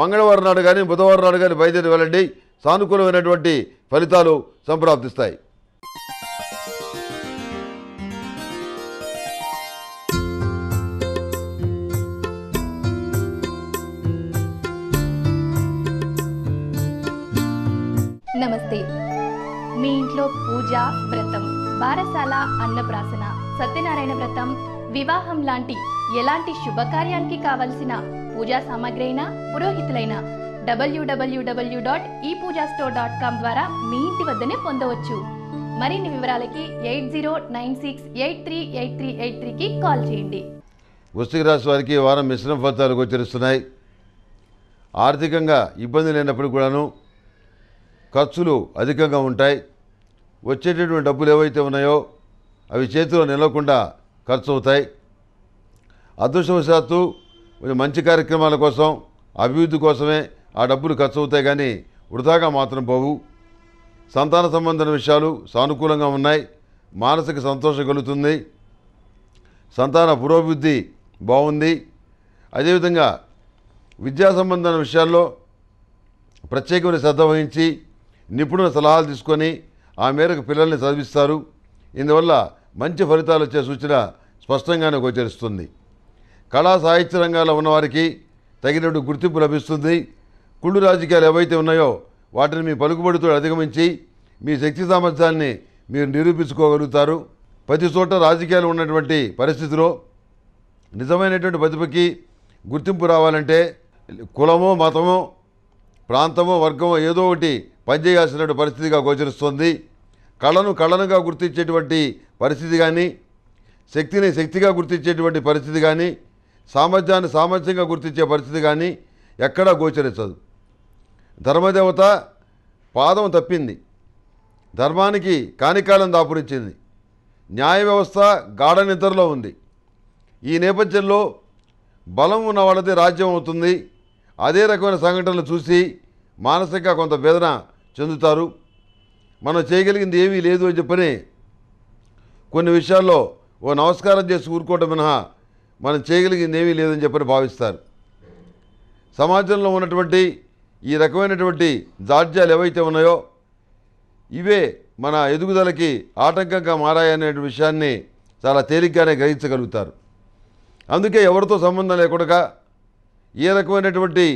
మంగళవారం నాడు కానీ బుధవారం నాడు కానీ బయలుదేరి వెళ్ళండి సానుకూలమైనటువంటి ఫలితాలు సంప్రాప్తిస్తాయి నమస్తే మీ ఇంట్లో పూజ వ్రతం బారసాల అన్నప్రాసన సత్యనారాయణ వ్రతం వివాహం లాంటి ఎలాంటి శుభకార్యానికి కావలసిన పూజా సామాగ్రి అయినా పురోహితులైనా డబ్ల్యూడబ్ల్యూడబ్ల్యూ dot E Pooja store dot com ద్వారా మీ ఇంటి వద్దనే పొందవచ్చు మరిన్ని వివరాలకి eight zero nine six eight three eight three eight త్రీకి కాల్ చేయండి వృశ్చిక రాశి వారికి వారం మిశ్రమ ఫలితాలు గోచరిస్తున్నాయి ఆర్థికంగా ఇబ్బంది లేనప్పుడు కూడాను ఖర్చులు అధికంగా ఉంటాయి వచ్చేటటువంటి డబ్బులు ఏవైతే ఉన్నాయో అవి చేతిలో నిలవకుండా ఖర్చు అవుతాయి అదృష్టవశాత్తు కొంచెం మంచి కార్యక్రమాల కోసం అభివృద్ధి కోసమే ఆ డబ్బులు ఖర్చు అవుతాయి కానీ వృధాగా మాత్రం పోవు సంతాన సంబంధం విషయాలు సానుకూలంగా ఉన్నాయి మానసిక సంతోషం కలుగుతుంది సంతాన పురోభివృద్ధి బాగుంది అదేవిధంగా విద్యా సంబంధమైన విషయాల్లో ప్రత్యేకమైన శ్రద్ధ వహించి నిపుణుల సలహాలు తీసుకొని ఆ మేరకు పిల్లల్ని చదివిస్తారు ఇందువల్ల మంచి ఫలితాలు వచ్చే సూచన స్పష్టంగానే గోచరిస్తుంది కళా సాహిత్య రంగాల్లో ఉన్నవారికి తగినట్టు గుర్తింపు లభిస్తుంది కుళ్ళు రాజకీయాలు ఏవైతే ఉన్నాయో వాటిని మీ పలుకుబడితో అధిగమించి మీ శక్తి సామర్థ్యాన్ని మీరు నిరూపించుకోగలుగుతారు ప్రతి చోట రాజకీయాలు ఉన్నటువంటి పరిస్థితిలో నిజమైనటువంటి ప్రతిభకి గుర్తింపు రావాలంటే కులమో మతమో ప్రాంతమో వర్గమో ఏదో ఒకటి పనిచేయాల్సినటువంటి పరిస్థితిగా గోచరిస్తుంది కళను కళనుగా గుర్తించేటువంటి పరిస్థితి కానీ శక్తిని శక్తిగా గుర్తించేటువంటి పరిస్థితి కానీ సామర్థ్యాన్ని సామర్థ్యంగా గుర్తించే పరిస్థితి కానీ ఎక్కడా గోచరించదు ధర్మదేవత పాదం తప్పింది ధర్మానికి కానికాలం దాపురించింది న్యాయ వ్యవస్థ గాఢ నిద్రలో ఉంది ఈ నేపథ్యంలో బలం ఉన్న వాళ్ళది రాజ్యం అవుతుంది అదే రకమైన సంఘటనలు చూసి మానసికంగా కొంత వేదన చెందుతారు మనం చేయగలిగింది ఏమీ లేదు అని చెప్పని కొన్ని విషయాల్లో ఓ నమస్కారం చేసి ఊరుకోవటం మినహా మనం చేయగలిగింది ఏమీ లేదని చెప్పని భావిస్తారు సమాజంలో ఉన్నటువంటి ఈ రకమైనటువంటి జాడ్యాలు ఏవైతే ఉన్నాయో ఇవే మన ఎదుగుదలకి ఆటంకంగా మారాయనే విషయాన్ని చాలా తేలిగ్గానే గ్రహించగలుగుతారు అందుకే ఎవరితో సంబంధం లేకుండా ఏ రకమైనటువంటి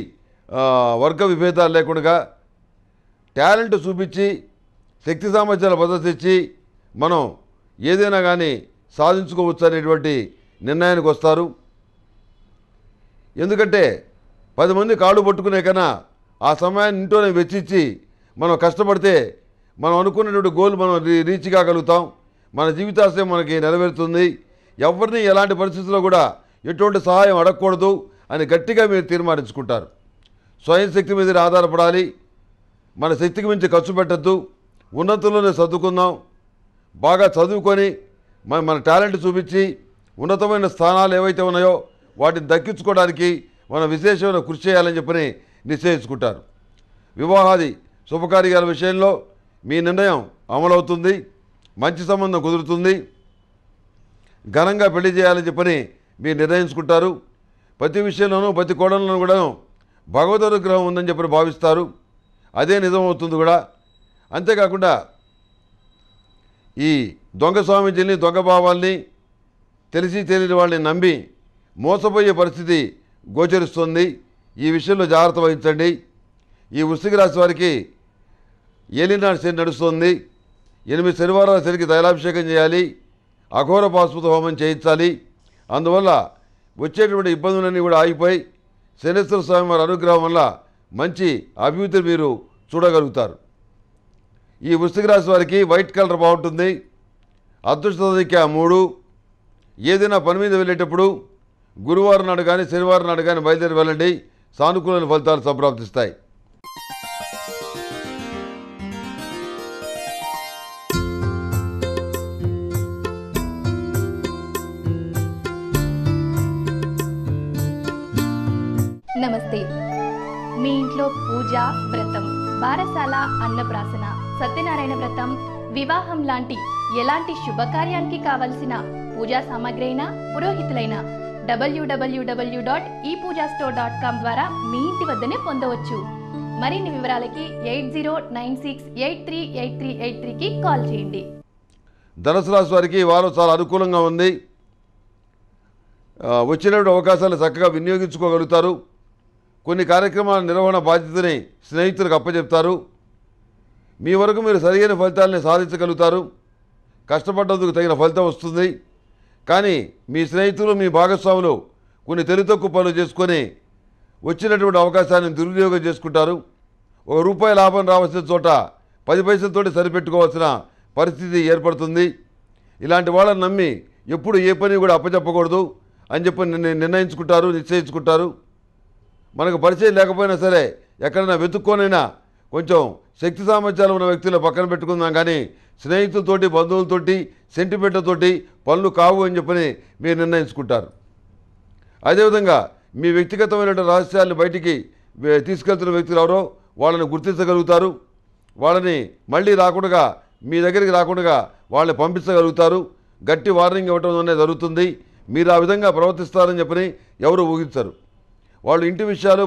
వర్గ విభేదాలు లేకుండా టాలెంట్ చూపించి శక్తి సామర్థ్యాల భద్రత తెచ్చి మనం ఏదైనా కానీ సాధించుకోవచ్చు అనేటువంటి నిర్ణయానికి వస్తారు ఎందుకంటే పది మంది కాళ్ళు పట్టుకునే కన్నా ఆ సమయాన్ని ఇంట్లోనే వెచ్చించి మనం కష్టపడితే మనం అనుకున్నటువంటి గోల్ మనం రీచ్ కాగలుగుతాం మన జీవితాశయం మనకి నెరవేరుతుంది ఎవరిని ఎలాంటి పరిస్థితుల్లో కూడా ఎటువంటి సహాయం అడగకూడదు అని గట్టిగా మీరు తీర్మానించుకుంటారు స్వయం శక్తి మీద ఆధారపడాలి మన శక్తికి మించి ఖర్చు పెట్టద్దు ఉన్నతుల్లోనే చదువుకుందాం బాగా చదువుకొని మన మన టాలెంట్ చూపించి ఉన్నతమైన స్థానాలు ఏవైతే ఉన్నాయో వాటిని దక్కించుకోవడానికి మనం విశేషమైన కృషి చేయాలని చెప్పని నిశ్చయించుకుంటారు వివాహాది శుభకార్యాల విషయంలో మీ నిర్ణయం అమలవుతుంది మంచి సంబంధం కుదురుతుంది ఘనంగా పెళ్లి చేయాలని చెప్పని మీరు నిర్ణయించుకుంటారు ప్రతి విషయంలోనూ ప్రతి కోణంలోనూ కూడా భగవద్ అనుగ్రహం ఉందని చెప్పి భావిస్తారు అదే నిజమవుతుంది కూడా అంతేకాకుండా ఈ దొంగ స్వామీజీని దొంగ భావాల్ని తెలిసి తెలియని వాళ్ళని నమ్మి మోసపోయే పరిస్థితి గోచరిస్తుంది ఈ విషయంలో జాగ్రత్త వహించండి ఈ వృశ్చిక రాశి వారికి ఏలినాడు శని నడుస్తుంది ఎనిమిది శనివారాల శనికి తైలాభిషేకం చేయాలి అఘోర పాశుపత హోమం చేయించాలి అందువల్ల వచ్చేటువంటి ఇబ్బందులన్నీ కూడా ఆగిపోయి శనేశ్వర స్వామి వారి అనుగ్రహం వల్ల మంచి అభివృద్ధిని మీరు చూడగలుగుతారు ఈ వృష్టికి రాశి వారికి వైట్ కలర్ బాగుంటుంది అదృష్ట సంఖ్య మూడు ఏదైనా పని మీద వెళ్ళేటప్పుడు గురువారం నాడు కానీ శనివారం నాడు కానీ బయలుదేరి వెళ్ళండి సానుకూలమైన ఫలితాలు సంప్రాప్తిస్తాయి నమస్తే మీ ఇంట్లో పూజ వ్రతం బారసాల అన్నప్రాసన సత్యనారాయణ వ్రతం వివాహం లాంటి ఎలాంటి శుభకార్యానికి కావలసిన పూజా సామాగ్రి అయినా పురోహితులైన డబ్ల్యూడబ్ల్యూడబ్ల్యూ dot E Pooja store dot com ద్వారా మీ ఇంటి వద్దనే పొందవచ్చు మరిన్ని వివరాలకి eight zero nine six eight three eight three eight త్రీకి కాల్ చేయండి ధనుసు రాశి వారికి వారం చాలా అనుకూలంగా ఉంది వచ్చినటువంటి అవకాశాలు చక్కగా వినియోగించుకోగలుగుతారు కొన్ని కార్యక్రమాల నిర్వహణ బాధ్యతని స్నేహితులకు అప్పచెప్తారు మీ వరకు మీరు సరైన ఫలితాలని సాధించగలుగుతారు కష్టపడ్డందుకు తగిన ఫలితం వస్తుంది కానీ మీ స్నేహితులు మీ భాగస్వాములు కొన్ని తెలితక్కు పనులు చేసుకొని వచ్చినటువంటి అవకాశాన్ని దుర్వినియోగం చేసుకుంటారు ఒక రూపాయి లాభం రావాల్సిన చోట పది పైసలతోటి సరిపెట్టుకోవాల్సిన పరిస్థితి ఏర్పడుతుంది ఇలాంటి వాళ్ళని నమ్మి ఎప్పుడు ఏ పని కూడా అప్పచెప్పకూడదు అని చెప్పి నిర్ణయించుకుంటారు నిశ్చయించుకుంటారు మనకు పరిచయం లేకపోయినా సరే ఎక్కడైనా వెతుక్కోనైనా కొంచెం శక్తి సామర్థ్యాలు ఉన్న వ్యక్తులు పక్కన పెట్టుకుందాం కానీ స్నేహితులతోటి బంధువులతోటి సెంటిమెంట్లతోటి పనులు కావు అని చెప్పని మీరు నిర్ణయించుకుంటారు అదేవిధంగా మీ వ్యక్తిగతమైనటువంటి రహస్యాలను బయటికి తీసుకెళ్తున్న వ్యక్తులు ఎవరో వాళ్ళని గుర్తించగలుగుతారు వాళ్ళని మళ్ళీ రాకుండా మీ దగ్గరికి రాకుండా వాళ్ళని పంపించగలుగుతారు గట్టి వార్నింగ్ ఇవ్వటం అనేది జరుగుతుంది మీరు ఆ విధంగా ప్రవర్తిస్తారని చెప్పని ఎవరు ఊహించరు వాళ్ళు ఇంటి విషయాలు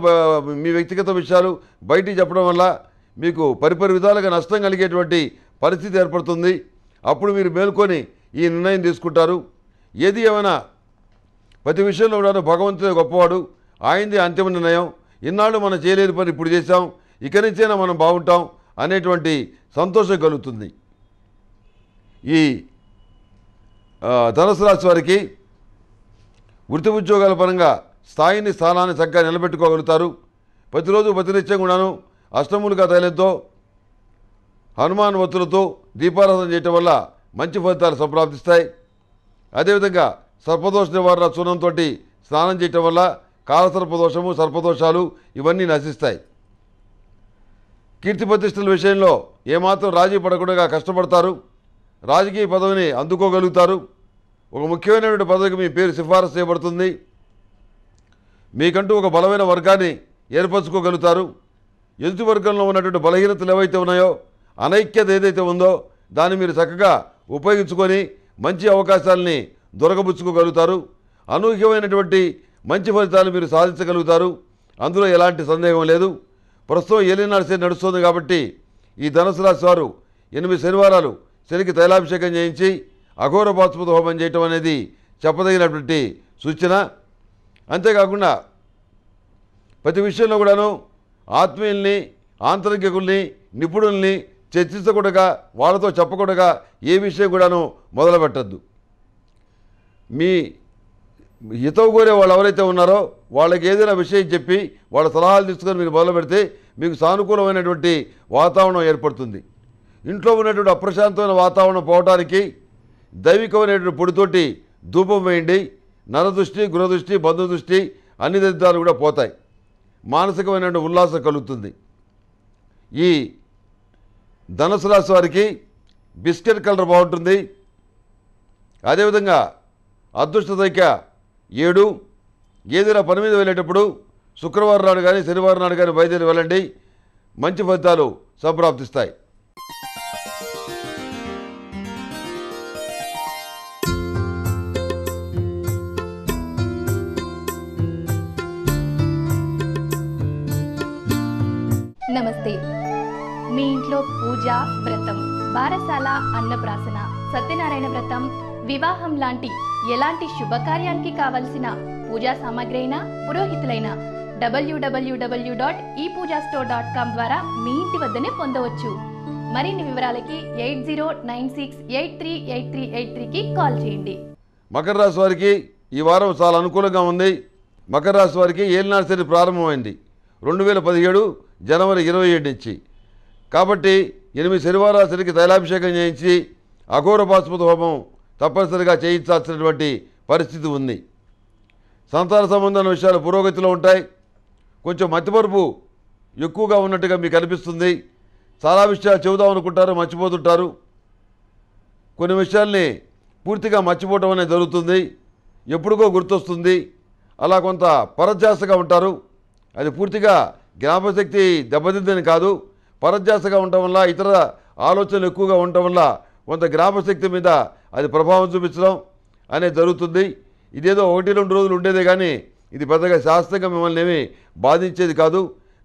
మీ వ్యక్తిగత విషయాలు బయటికి చెప్పడం వల్ల మీకు పరిపరి విధాలుగా నష్టం కలిగేటువంటి పరిస్థితి ఏర్పడుతుంది అప్పుడు మీరు మేల్కొని ఈ నిర్ణయం తీసుకుంటారు ఏది ఏమైనా ప్రతి విషయంలో కూడా భగవంతుడే గొప్పవాడు ఆయనది అంతిమ నిర్ణయం ఇన్నాళ్ళు మనం చేయలేని పని ఇప్పుడు చేశాం ఇక నుంచైనా మనం బాగుంటాం అనేటువంటి సంతోషం కలుగుతుంది ఈ ధనుసు రాశి వారికి వృత్తి ఉద్యోగాల పరంగా స్థాయిని స్థానాన్ని చక్కగా నిలబెట్టుకోగలుగుతారు ప్రతిరోజు ప్రతినిత్యం కూడాను అష్టముల తైలంతో హనుమాన్ వత్తులతో దీపారాధన చేయటం వల్ల మంచి ఫలితాలు సంప్రాప్తిస్తాయి అదేవిధంగా సర్పదోష నివారణ చూర్ణంతో స్నానం చేయటం వల్ల కాలసర్పదోషము సర్పదోషాలు ఇవన్నీ నశిస్తాయి కీర్తి ప్రతిష్టల విషయంలో ఏమాత్రం రాజీ పడకుండా కష్టపడతారు రాజకీయ పదవిని అందుకోగలుగుతారు ఒక ముఖ్యమైనటువంటి పదవికి మీ పేరు సిఫారసు చేయబడుతుంది మీకంటూ ఒక బలమైన వర్గాన్ని ఏర్పరచుకోగలుగుతారు ఎదుటి వర్గంలో ఉన్నటువంటి బలహీనతలు ఏవైతే ఉన్నాయో అనైక్యత ఏదైతే ఉందో దాన్ని మీరు చక్కగా ఉపయోగించుకొని మంచి అవకాశాలని దొరకబుచ్చుకోగలుగుతారు అనూహ్యమైనటువంటి మంచి ఫలితాలు మీరు సాధించగలుగుతారు అందులో ఎలాంటి సందేహం లేదు ప్రస్తుతం ఏలినాడు నడుస్తుంది కాబట్టి ఈ ధనుసు రాశి వారు ఎనిమిది శనివారాలు శనికి తైలాభిషేకం చేయించి అఘోర పాత్మత హోమం చేయటం అనేది చెప్పదగినటువంటి సూచన అంతేకాకుండా ప్రతి విషయంలో కూడాను ఆత్మీయుల్ని ఆంతరికుల్ని నిపుణుల్ని చర్చించకూడగా వాళ్ళతో చెప్పకూడగా ఏ విషయం కూడాను మొదలుపెట్టద్దు మీ హితవు కోరే వాళ్ళు ఎవరైతే ఉన్నారో వాళ్ళకి ఏదైనా విషయం చెప్పి వాళ్ళ సలహాలు తీసుకొని మీరు మొదలు పెడితే మీకు సానుకూలమైనటువంటి వాతావరణం ఏర్పడుతుంది ఇంట్లో ఉన్నటువంటి అప్రశాంతమైన వాతావరణం పోవటానికి దైవికమైనటువంటి పొడితోటి ధూపం వేయండి నరదృష్టి గృహదృష్టి బంధుదృష్టి అన్ని దరిద్రాలు కూడా పోతాయి మానసికమైన ఉల్లాసం కలుగుతుంది ఈ ధనుసు రాశి వారికి బిస్కెట్ కలర్ బాగుంటుంది అదేవిధంగా అదృష్ట సంఖ్య ఏడు ఏదైనా పని మీద వెళ్ళేటప్పుడు శుక్రవారం నాడు కానీ శనివారం నాడు కానీ బయలుదేరి వెళ్ళండి మంచి ఫలితాలు సంప్రాప్తిస్తాయి పూజ వ్రతం బారసాల అన్నప్రాసన సత్యనారాయణ వ్రతం వివాహం లాంటి ఎలాంటి శుభకార్యానికి కావలసిన పూజా సామాగ్రి అయినా పురోహితులైన డబ్ల్యూడబ్ల్యూడబ్ల్యూ dot E Pooja store dot com ద్వారా మీ ఇంటి వద్దనే పొందవచ్చు మరిన్ని వివరాలకి eight zero nine six eight three eight three eight త్రీకి కాల్ చేయండి మకర రాశి వారికి ఈ వారం చాలా అనుకూలంగా ఉంది మకర రాశి వారికి ఏలినాడు శని ప్రారంభమైంది రెండు వేల పదిహేడు జనవరి ఇరవై ఏడు నుంచి కాబట్టి ఎనిమిది శనివారాసరికి తైలాభిషేకం చేయించి అఘోరపాశుపత హోమం తప్పనిసరిగా చేయించాల్సినటువంటి పరిస్థితి ఉంది సంతాన సంబంధమైన విషయాలు పురోగతిలో ఉంటాయి కొంచెం మతిపరుపు ఎక్కువగా ఉన్నట్టుగా మీకు అనిపిస్తుంది చాలా విషయాలు చెబుదాం అనుకుంటారు మర్చిపోతుంటారు కొన్ని విషయాల్ని పూర్తిగా మర్చిపోవటం అనేది జరుగుతుంది ఎప్పుడుకో గుర్తొస్తుంది అలా కొంత పరధ్యాసగా ఉంటారు అది పూర్తిగా జ్ఞాపశక్తి దెబ్బతిద్దని కాదు పరధ్యాసగా ఉండటం వల్ల ఇతర ఆలోచనలు ఎక్కువగా ఉండటం వల్ల కొంత గ్రామశక్తి మీద అది ప్రభావం చూపించడం అనేది జరుగుతుంది ఇదేదో ఒకటి రెండు రోజులు ఉండేదే కానీ ఇది పెద్దగా శాస్త్రంగా మిమ్మల్ని ఏమీ బాధించేది కాదు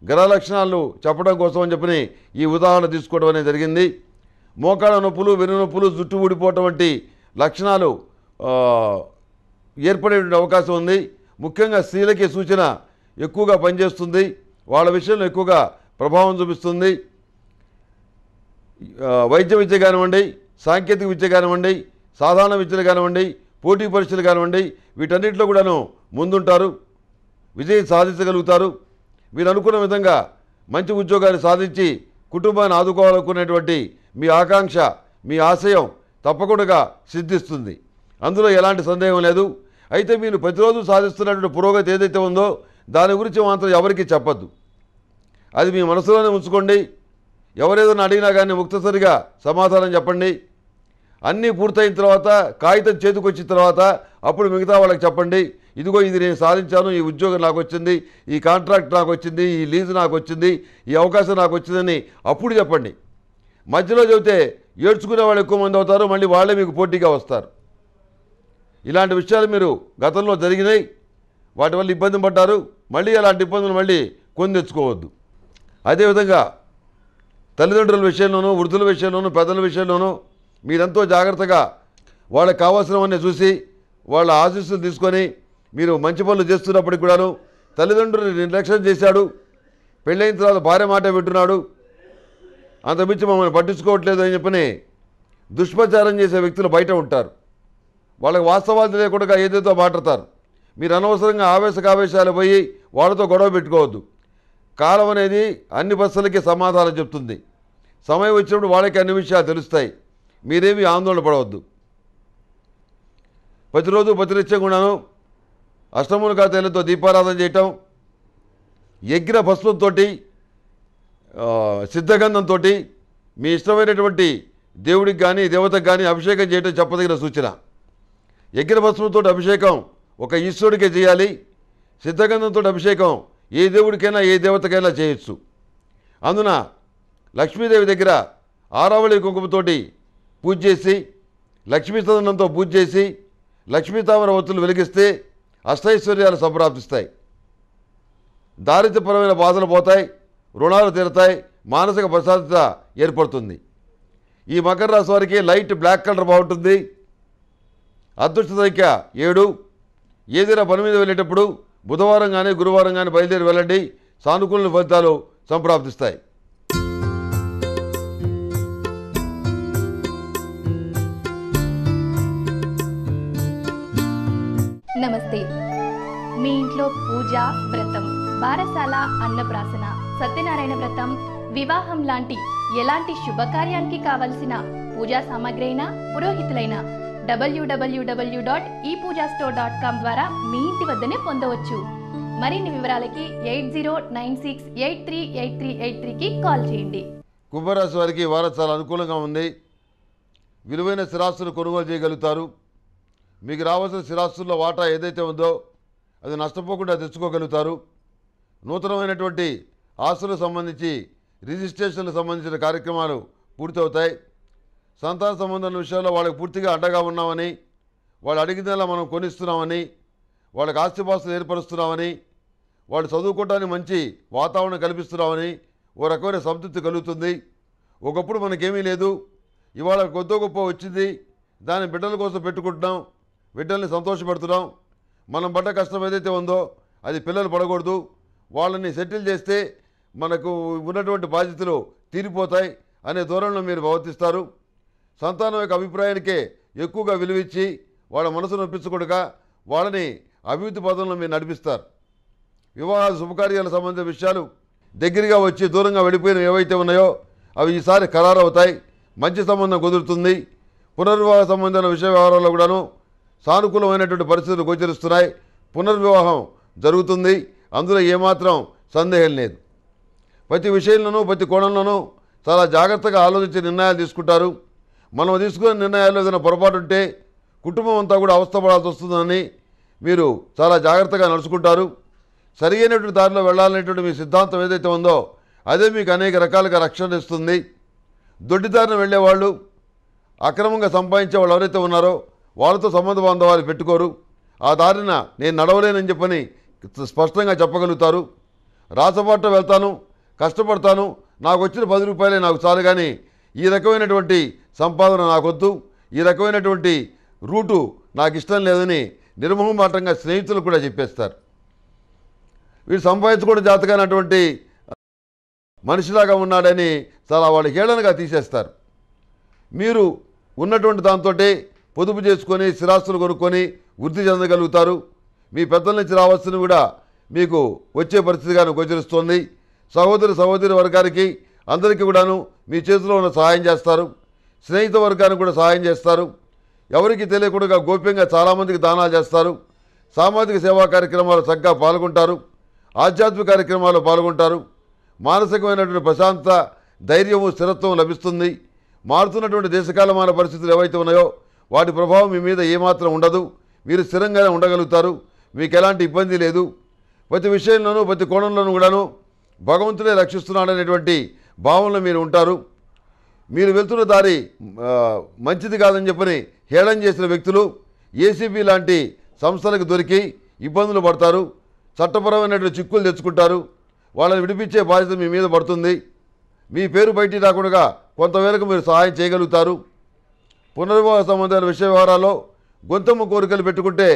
గ్రహ లక్షణాలు చెప్పడం కోసం అని చెప్పని ఈ ఉదాహరణ తీసుకోవడం అనేది జరిగింది మోకాళ నొప్పులు వెన్ను నొప్పులు జుట్టు ఊడిపోవటం వంటి లక్షణాలు ఏర్పడే అవకాశం ఉంది ముఖ్యంగా స్త్రీలకి సూచన ఎక్కువగా పనిచేస్తుంది వాళ్ళ విషయంలో ఎక్కువగా ప్రభావం చూపిస్తుంది వైద్య విద్య కానివ్వండి సాంకేతిక విద్య కానివ్వండి సాధారణ విద్యలు కానివ్వండి పోటీ పరీక్షలు కానివ్వండి వీటన్నిటిలో కూడాను ముందుంటారు విజయం సాధించగలుగుతారు మీరు అనుకున్న విధంగా మంచి ఉద్యోగాన్ని సాధించి కుటుంబాన్ని ఆదుకోవాలనుకునేటువంటి మీ ఆకాంక్ష మీ ఆశయం తప్పకుండా సిద్ధిస్తుంది అందులో ఎలాంటి సందేహం లేదు అయితే మీరు ప్రతిరోజు సాధిస్తున్నటువంటి పురోగతి ఏదైతే ఉందో దాని గురించి మాత్రం ఎవరికీ చెప్పద్దు అది మీ మనసులోనే ఉంచుకోండి ఎవరేదైనా అడిగినా కానీ ముక్తసరిగా సమాధానం చెప్పండి అన్నీ పూర్తయిన తర్వాత కాగితం చేతికి తర్వాత అప్పుడు మిగతా వాళ్ళకి చెప్పండి ఇదిగో ఇది నేను సాధించాను ఈ ఉద్యోగం నాకు వచ్చింది ఈ కాంట్రాక్ట్ నాకు వచ్చింది ఈ లీజు నాకు వచ్చింది ఈ అవకాశం నాకు వచ్చిందని అప్పుడు చెప్పండి మధ్యలో చెబితే ఏడ్చుకునే వాళ్ళు ఎక్కువ మంది అవుతారు మళ్ళీ వాళ్ళే మీకు పోటీగా వస్తారు ఇలాంటి విషయాలు మీరు గతంలో జరిగినాయి వాటి వల్ల ఇబ్బంది పడ్డారు మళ్ళీ అలాంటి ఇబ్బందులు మళ్ళీ కొని తెచ్చుకోవద్దు అదేవిధంగా తల్లిదండ్రుల విషయంలోనూ వృద్ధుల విషయంలోనూ పెద్దల విషయంలోనూ మీరెంతో జాగ్రత్తగా వాళ్ళకి కావాల్సినవన్నీ చూసి వాళ్ళ ఆశీస్సులు తీసుకొని మీరు మంచి పనులు చేస్తున్నప్పటికి కూడాను తల్లిదండ్రులు నిర్లక్ష్యం చేశాడు పెళ్ళైన తర్వాత భార్య మాట వింటున్నాడు అంతమించి మమ్మల్ని పట్టించుకోవట్లేదు అని చెప్పని దుష్ప్రచారం చేసే వ్యక్తులు బయట ఉంటారు వాళ్ళకి వాస్తవాలు లేకుండా ఏదేదో మాట్లాడతారు మీరు అనవసరంగా ఆవేశకావేశాలు పోయి వాళ్ళతో గొడవ పెట్టుకోవద్దు కాలం అనేది అన్ని బస్సులకి సమాధానం చెప్తుంది సమయం వచ్చినప్పుడు వాళ్ళకి అన్ని విషయాలు తెలుస్తాయి మీరేమీ ఆందోళన పడవద్దు ప్రతిరోజు ప్రతినిత్యం కూడాను అష్టములుగా తేలతో దీపారాధన చేయటం యజ్ఞ భస్మంతో సిద్ధగంధంతో మీ ఇష్టమైనటువంటి దేవుడికి కానీ దేవతకు కానీ అభిషేకం చేయటం చెప్పదగిన సూచన యజ్ఞ భస్మంతో అభిషేకం ఒక ఈశ్వరుడికే చేయాలి సిద్ధగంధంతో అభిషేకం ఏ దేవుడికైనా ఏ దేవతకైనా చేయొచ్చు అందున లక్ష్మీదేవి దగ్గర ఆరావళి కుంకుమతోటి పూజ చేసి లక్ష్మీ సదనంతో పూజ చేసి లక్ష్మీ తామర ఒత్తులు వెలిగిస్తే అష్టైశ్వర్యాలు సంప్రాప్తిస్తాయి దారిద్రపరమైన బాధలు పోతాయి రుణాలు తీరతాయి మానసిక ప్రశాంతత ఏర్పడుతుంది ఈ మకర రాశి వారికి లైట్ బ్లాక్ కలర్ బాగుంటుంది అదృష్ట సంఖ్య ఏడు ఏదైనా పని మీద వెళ్ళేటప్పుడు బుధవారం కానీ గురువారం కానీ బయలుదేరి వెళ్ళండి సానుకూల ఫలితాలు సంప్రాప్తిస్తాయి నమస్తే మీ ఇంట్లో పూజ వ్రతం బారసాల అన్నప్రాసన సత్యనారాయణ వ్రతం వివాహం లాంటి ఎలాంటి శుభకార్యానికి కావలసిన పూజా సామగ్రి అయినా పురోహితులైనా డబ్ల్యూడబ్ల్యూడబ్ల్యూ డాట్ ద్వారా మీ ఇంటి వద్దనే పొందవచ్చు మరిన్ని వివరాలకి eight zero nine six eight three eight three eight త్రీకి కాల్ చేయండి కుంభరాశి వారికి ఈ చాలా అనుకూలంగా ఉంది విలువైన స్థిరాస్తులు కొనుగోలు చేయగలుగుతారు మీకు రావాల్సిన స్థిరాస్తుల్లో వాటా ఏదైతే ఉందో అది నష్టపోకుండా తెచ్చుకోగలుగుతారు నూతనమైనటువంటి ఆస్తులకు సంబంధించి రిజిస్ట్రేషన్లకు సంబంధించిన కార్యక్రమాలు పూర్తవుతాయి సంతాన సంబంధం విషయాల్లో వాళ్ళకి పూర్తిగా అడ్డగా ఉన్నామని వాళ్ళు అడిగినలా మనం కొనిస్తున్నామని వాళ్ళకి ఆస్తిపాస్తులు ఏర్పరుస్తున్నామని వాళ్ళు చదువుకోవడానికి మంచి వాతావరణం కల్పిస్తున్నామని ఓ రకమైన సంతృప్తి కలుగుతుంది ఒకప్పుడు మనకేమీ లేదు ఇవాళ కొద్ది గొప్ప వచ్చింది దాన్ని బిడ్డల కోసం పెట్టుకుంటున్నాం బిడ్డల్ని సంతోషపెడుతున్నాం మనం పడ్డ కష్టం ఏదైతే ఉందో అది పిల్లలు పడకూడదు వాళ్ళని సెటిల్ చేస్తే మనకు ఉన్నటువంటి బాధ్యతలు తీరిపోతాయి అనే ధోరణిలో మీరు ప్రవర్తిస్తారు సంతానం యొక్క అభిప్రాయానికే ఎక్కువగా విలువిచ్చి వాళ్ళ మనసును ఒప్పించకుండా వాళ్ళని అభివృద్ధి పదంలో మీరు నడిపిస్తారు వివాహ శుభకార్యాల సంబంధించిన విషయాలు దగ్గరగా వచ్చి దూరంగా వెళ్ళిపోయిన ఏవైతే ఉన్నాయో అవి ఈసారి ఖరారవుతాయి మంచి సంబంధం కుదురుతుంది పునర్వివాహ సంబంధమైన విషయ వ్యవహారాల్లో కూడాను సానుకూలమైనటువంటి పరిస్థితులు గోచరిస్తున్నాయి పునర్వివాహం జరుగుతుంది అందులో ఏమాత్రం సందేహం లేదు ప్రతి విషయంలోనూ ప్రతి కోణంలోనూ చాలా జాగ్రత్తగా ఆలోచించి నిర్ణయాలు తీసుకుంటారు మనం తీసుకునే నిర్ణయాలు ఏదైనా పొరపాటు ఉంటే కుటుంబం అంతా కూడా అవస్థపడాల్సి వస్తుందని మీరు చాలా జాగ్రత్తగా నడుచుకుంటారు సరియైనటువంటి దారిలో వెళ్ళాలనేటువంటి మీ సిద్ధాంతం ఏదైతే ఉందో అదే మీకు అనేక రకాలుగా రక్షణ ఇస్తుంది దొడ్డిదారిన వెళ్ళేవాళ్ళు అక్రమంగా సంపాదించే వాళ్ళు ఎవరైతే ఉన్నారో వాళ్ళతో సంబంధ బాంధవాలు పెట్టుకోరు ఆ దారిన నేను నడవలేనని చెప్పని స్పష్టంగా చెప్పగలుగుతారు రాసపాటు వెళ్తాను కష్టపడతాను నాకు వచ్చిన పది రూపాయలే నాకు చాలు కానీ ఈ రకమైనటువంటి సంపాదన నాకొద్దు ఈ రకమైనటువంటి రూటు నాకు ఇష్టం లేదని నిర్మోహమాటంగా స్నేహితులు కూడా చెప్పేస్తారు వీడు సంపాదించుకోవడం జాతకైనటువంటి మనిషిలాగా ఉన్నాడని చాలా వాళ్ళు హేళనగా తీసేస్తారు మీరు ఉన్నటువంటి దాంతో పొదుపు చేసుకొని స్థిరాస్తులు కొనుక్కొని వృద్ధి చెందగలుగుతారు మీ పెద్దల నుంచి రావాల్సిన కూడా మీకు వచ్చే పరిస్థితిగాను గోచరిస్తోంది సహోదరి సహోదరి వర్గానికి అందరికీ కూడాను మీ చేతిలో ఉన్న సహాయం చేస్తారు స్నేహిత వర్గానికి కూడా సహాయం చేస్తారు ఎవరికి తెలియకుండా గోప్యంగా చాలామందికి దానాలు చేస్తారు సామాజిక సేవా కార్యక్రమాలు చక్కగా పాల్గొంటారు ఆధ్యాత్మిక కార్యక్రమాల్లో పాల్గొంటారు మానసికమైనటువంటి ప్రశాంత ధైర్యము స్థిరత్వం లభిస్తుంది మారుతున్నటువంటి దేశకాలమైన పరిస్థితులు ఏవైతే ఉన్నాయో వాటి ప్రభావం మీ మీద ఏమాత్రం ఉండదు మీరు స్థిరంగానే ఉండగలుగుతారు మీకు ఎలాంటి ఇబ్బంది లేదు ప్రతి విషయంలోనూ ప్రతి కోణంలోనూ కూడాను భగవంతుడే రక్షిస్తున్నాడనేటువంటి భావంలో మీరు ఉంటారు మీరు వెళ్తున్న దారి మంచిది కాదని చెప్పని హేళన చేసిన వ్యక్తులు ఏసీబీ లాంటి సంస్థలకు దొరికి ఇబ్బందులు పడతారు చట్టపరమైనటువంటి చిక్కులు తెచ్చుకుంటారు వాళ్ళని విడిపించే బాధ్యత మీ మీద పడుతుంది మీ పేరు బయటికి రాకుండా కొంతమేరకు మీరు సహాయం చేయగలుగుతారు పునర్వాస సంబంధమైన విషయ వ్యవహారాల్లో గొంతమ్మ కోరికలు పెట్టుకుంటే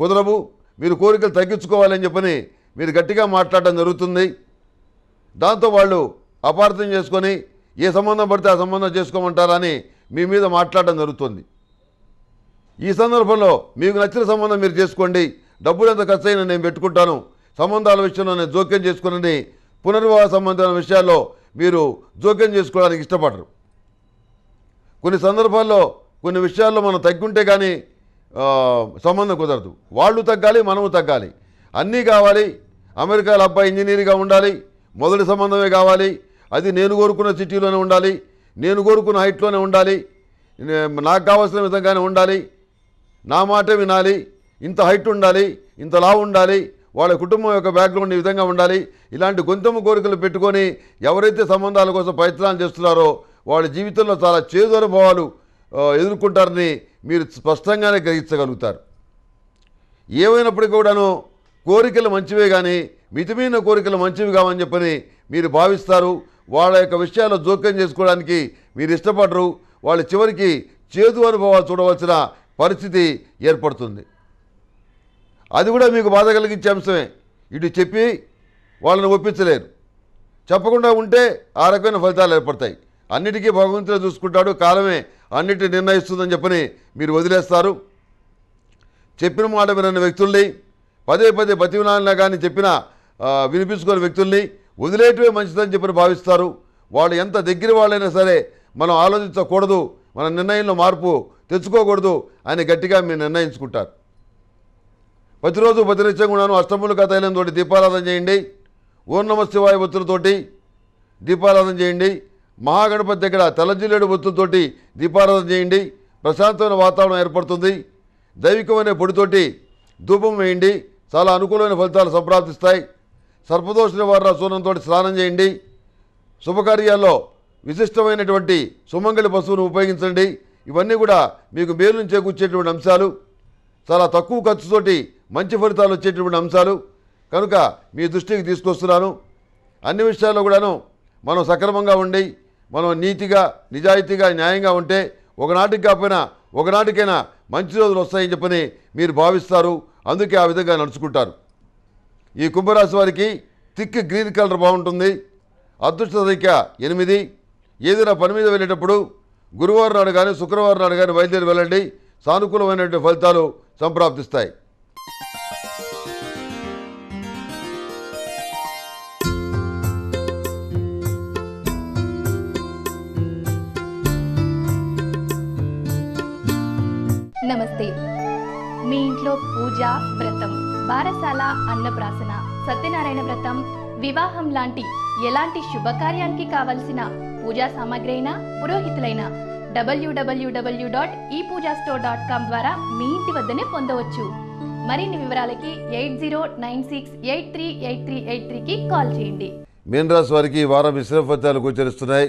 కుదరవు మీరు కోరికలు తగ్గించుకోవాలని చెప్పని మీరు గట్టిగా మాట్లాడడం జరుగుతుంది దాంతో వాళ్ళు అపార్థం చేసుకొని ఏ సంబంధం పడితే ఆ సంబంధం చేసుకోమంటారని మీ మీద మాట్లాడడం జరుగుతుంది ఈ సందర్భంలో మీకు నచ్చిన సంబంధం మీరు చేసుకోండి డబ్బులు ఎంత ఖర్చు అయినా నేను పెట్టుకుంటాను సంబంధాల విషయంలో నేను జోక్యం చేసుకునని పునర్వివాహ సంబంధమైన విషయాల్లో మీరు జోక్యం చేసుకోవడానికి ఇష్టపడరు కొన్ని సందర్భాల్లో కొన్ని విషయాల్లో మనం తగ్గుంటే కానీ సంబంధం కుదరదు వాళ్ళు తగ్గాలి మనము తగ్గాలి అన్నీ కావాలి అమెరికాలో అబ్బాయి ఇంజనీర్గా ఉండాలి మొదటి సంబంధమే కావాలి అది నేను కోరుకున్న సిటీలోనే ఉండాలి నేను కోరుకున్న హైట్లోనే ఉండాలి నాకు కావాల్సిన విధంగానే ఉండాలి నా మాట వినాలి ఇంత హైట్ ఉండాలి ఇంత లావు ఉండాలి వాళ్ళ కుటుంబం యొక్క బ్యాక్గ్రౌండ్ ఈ విధంగా ఉండాలి ఇలాంటి గొంతము కోరికలు పెట్టుకొని ఎవరైతే సంబంధాల కోసం ప్రయత్నాలు చేస్తున్నారో వాళ్ళ జీవితంలో చాలా చేదు అనుభవాలు ఎదుర్కొంటారని మీరు స్పష్టంగానే గ్రహించగలుగుతారు ఏమైనప్పటికీ కూడాను కోరికలు మంచివే కానీ మితిమీన కోరికలు మంచివి కావని చెప్పని మీరు భావిస్తారు వాళ్ళ యొక్క విషయాల్లో జోక్యం చేసుకోవడానికి మీరు ఇష్టపడరు వాళ్ళ చివరికి చేదు అనుభవాలు చూడవలసిన పరిస్థితి ఏర్పడుతుంది అది కూడా మీకు బాధ కలిగించే అంశమే ఇటు చెప్పి వాళ్ళని ఒప్పించలేరు చెప్పకుండా ఉంటే ఆ రకమైన ఫలితాలు ఏర్పడతాయి అన్నిటికీ భగవంతుడు చూసుకుంటాడు కాలమే అన్నిటిని నిర్ణయిస్తుందని చెప్పని మీరు వదిలేస్తారు చెప్పిన మాట వినని వ్యక్తుల్ని పదే పదే బతివినాలన్నా కానీ చెప్పిన వినిపించుకోని వ్యక్తుల్ని వదిలేయటమే మంచిదని చెప్పి భావిస్తారు వాళ్ళు ఎంత దగ్గర వాళ్ళైనా సరే మనం ఆలోచించకూడదు మన నిర్ణయంలో మార్పు తెచ్చుకోకూడదు అని గట్టిగా మీరు నిర్ణయించుకుంటారు ప్రతిరోజు ప్రతినిత్యంగాను అష్టములు కథైలంతోటి దీపారాధన చేయండి ఓం నమ శివాయ ఒత్తులతోటి దీపారాధన చేయండి మహాగణపతి దగ్గర తలజిల్లేడు ఒత్తులతోటి దీపారాధన చేయండి ప్రశాంతమైన వాతావరణం ఏర్పడుతుంది దైవికమైన పొడితోటి ధూపం వేయండి చాలా అనుకూలమైన ఫలితాలు సంప్రాప్తిస్తాయి సర్పదోష నివారణ సూనంతో స్నానం చేయండి శుభకార్యాల్లో విశిష్టమైనటువంటి సుమంగళి పశువును ఉపయోగించండి ఇవన్నీ కూడా మీకు నుంచి చేకూర్చేటువంటి అంశాలు చాలా తక్కువ ఖర్చుతోటి మంచి ఫలితాలు వచ్చేటువంటి అంశాలు కనుక మీ దృష్టికి తీసుకొస్తున్నాను అన్ని విషయాల్లో కూడాను మనం సక్రమంగా ఉండి మనం నీతిగా నిజాయితీగా న్యాయంగా ఉంటే ఒకనాటికి కాకపోయినా ఒకనాటికైనా మంచి రోజులు వస్తాయని చెప్పని మీరు భావిస్తారు అందుకే ఆ విధంగా నడుచుకుంటారు ఈ కుంభరాశి వారికి థిక్ గ్రీన్ కలర్ బాగుంటుంది అదృష్ట సంఖ్య ఎనిమిది ఏదైనా పని మీద వెళ్ళేటప్పుడు గురువారం నాడు కానీ శుక్రవారం నాడు కానీ బయలుదేరి వెళ్ళండి సానుకూలమైనటువంటి ఫలితాలు సంప్రాప్తిస్తాయి నమస్తే మీ ఇంట్లో పూజ వ్రతం బారసాల అన్నప్రాసన సత్యనారాయణ వ్రతం వివాహం లాంటి ఎలాంటి శుభకార్యానికి కావలసిన పూజా సామాగ్రి అయినా పురోహితులైన డబ్ల్యూడబ్ల్యూడబ్ల్యూ dot E Pooja store dot com ద్వారా మీ ఇంటి వద్దనే పొందవచ్చు మరిన్ని వివరాలకి eight zero nine six eight three eight three eight త్రీకి కాల్ చేయండి మీనరాశి వారికి ఈ వారం మిశ్రమ ఫలితాలు గోచరిస్తున్నాయి